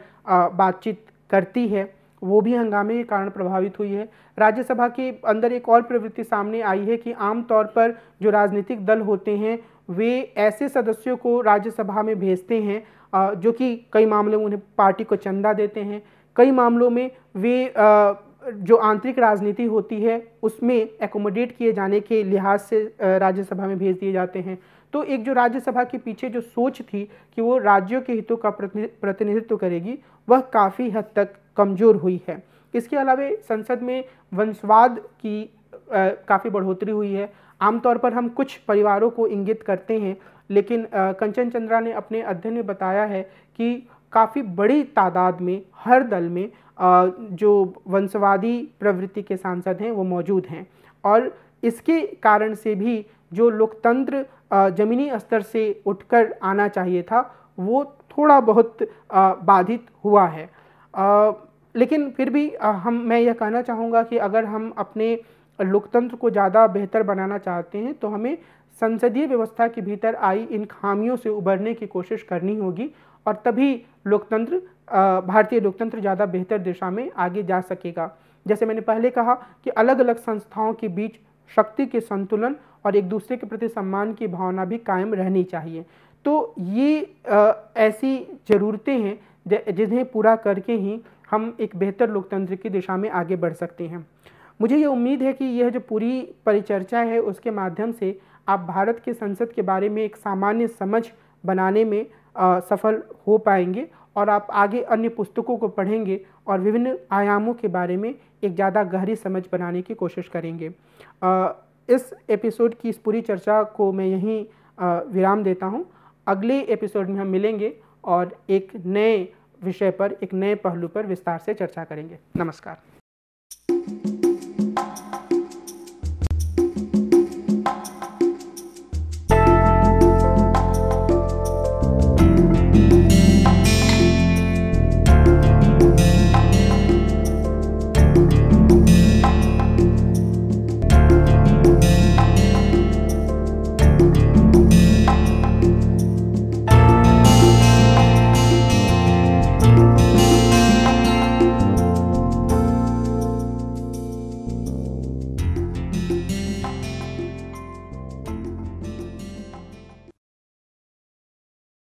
बातचीत करती है वो भी हंगामे के कारण प्रभावित हुई है राज्यसभा के अंदर एक और प्रवृत्ति सामने आई है कि आमतौर पर जो राजनीतिक दल होते हैं वे ऐसे सदस्यों को राज्यसभा में भेजते हैं जो कि कई मामलों में उन्हें पार्टी को चंदा देते हैं कई मामलों में वे जो आंतरिक राजनीति होती है उसमें एकोमोडेट किए जाने के लिहाज से राज्यसभा में भेज दिए जाते हैं तो एक जो राज्यसभा के पीछे जो सोच थी कि वो राज्यों के हितों का प्रतिनिधित्व करेगी वह काफ़ी हद तक कमज़ोर हुई है इसके अलावा संसद में वंशवाद की काफ़ी बढ़ोतरी हुई है आमतौर पर हम कुछ परिवारों को इंगित करते हैं लेकिन कंचन चंद्रा ने अपने अध्ययन में बताया है कि काफ़ी बड़ी तादाद में हर दल में जो वंशवादी प्रवृत्ति के सांसद हैं वो मौजूद हैं और इसके कारण से भी जो लोकतंत्र जमीनी स्तर से उठकर आना चाहिए था वो थोड़ा बहुत बाधित हुआ है लेकिन फिर भी हम मैं यह कहना चाहूँगा कि अगर हम अपने लोकतंत्र को ज़्यादा बेहतर बनाना चाहते हैं तो हमें संसदीय व्यवस्था के भीतर आई इन खामियों से उबरने की कोशिश करनी होगी और तभी लोकतंत्र भारतीय लोकतंत्र ज़्यादा बेहतर दिशा में आगे जा सकेगा जैसे मैंने पहले कहा कि अलग अलग संस्थाओं के बीच शक्ति के संतुलन और एक दूसरे के प्रति सम्मान की भावना भी कायम रहनी चाहिए तो ये आ, ऐसी ज़रूरतें हैं जिन्हें पूरा करके ही हम एक बेहतर लोकतंत्र की दिशा में आगे बढ़ सकते हैं मुझे ये उम्मीद है कि यह जो पूरी परिचर्चा है उसके माध्यम से आप भारत के संसद के बारे में एक सामान्य समझ बनाने में आ, सफल हो पाएंगे और आप आगे अन्य पुस्तकों को पढ़ेंगे और विभिन्न आयामों के बारे में एक ज़्यादा गहरी समझ बनाने की कोशिश करेंगे आ, इस एपिसोड की इस पूरी चर्चा को मैं यहीं विराम देता हूँ अगले एपिसोड में हम मिलेंगे और एक नए विषय पर एक नए पहलू पर विस्तार से चर्चा करेंगे नमस्कार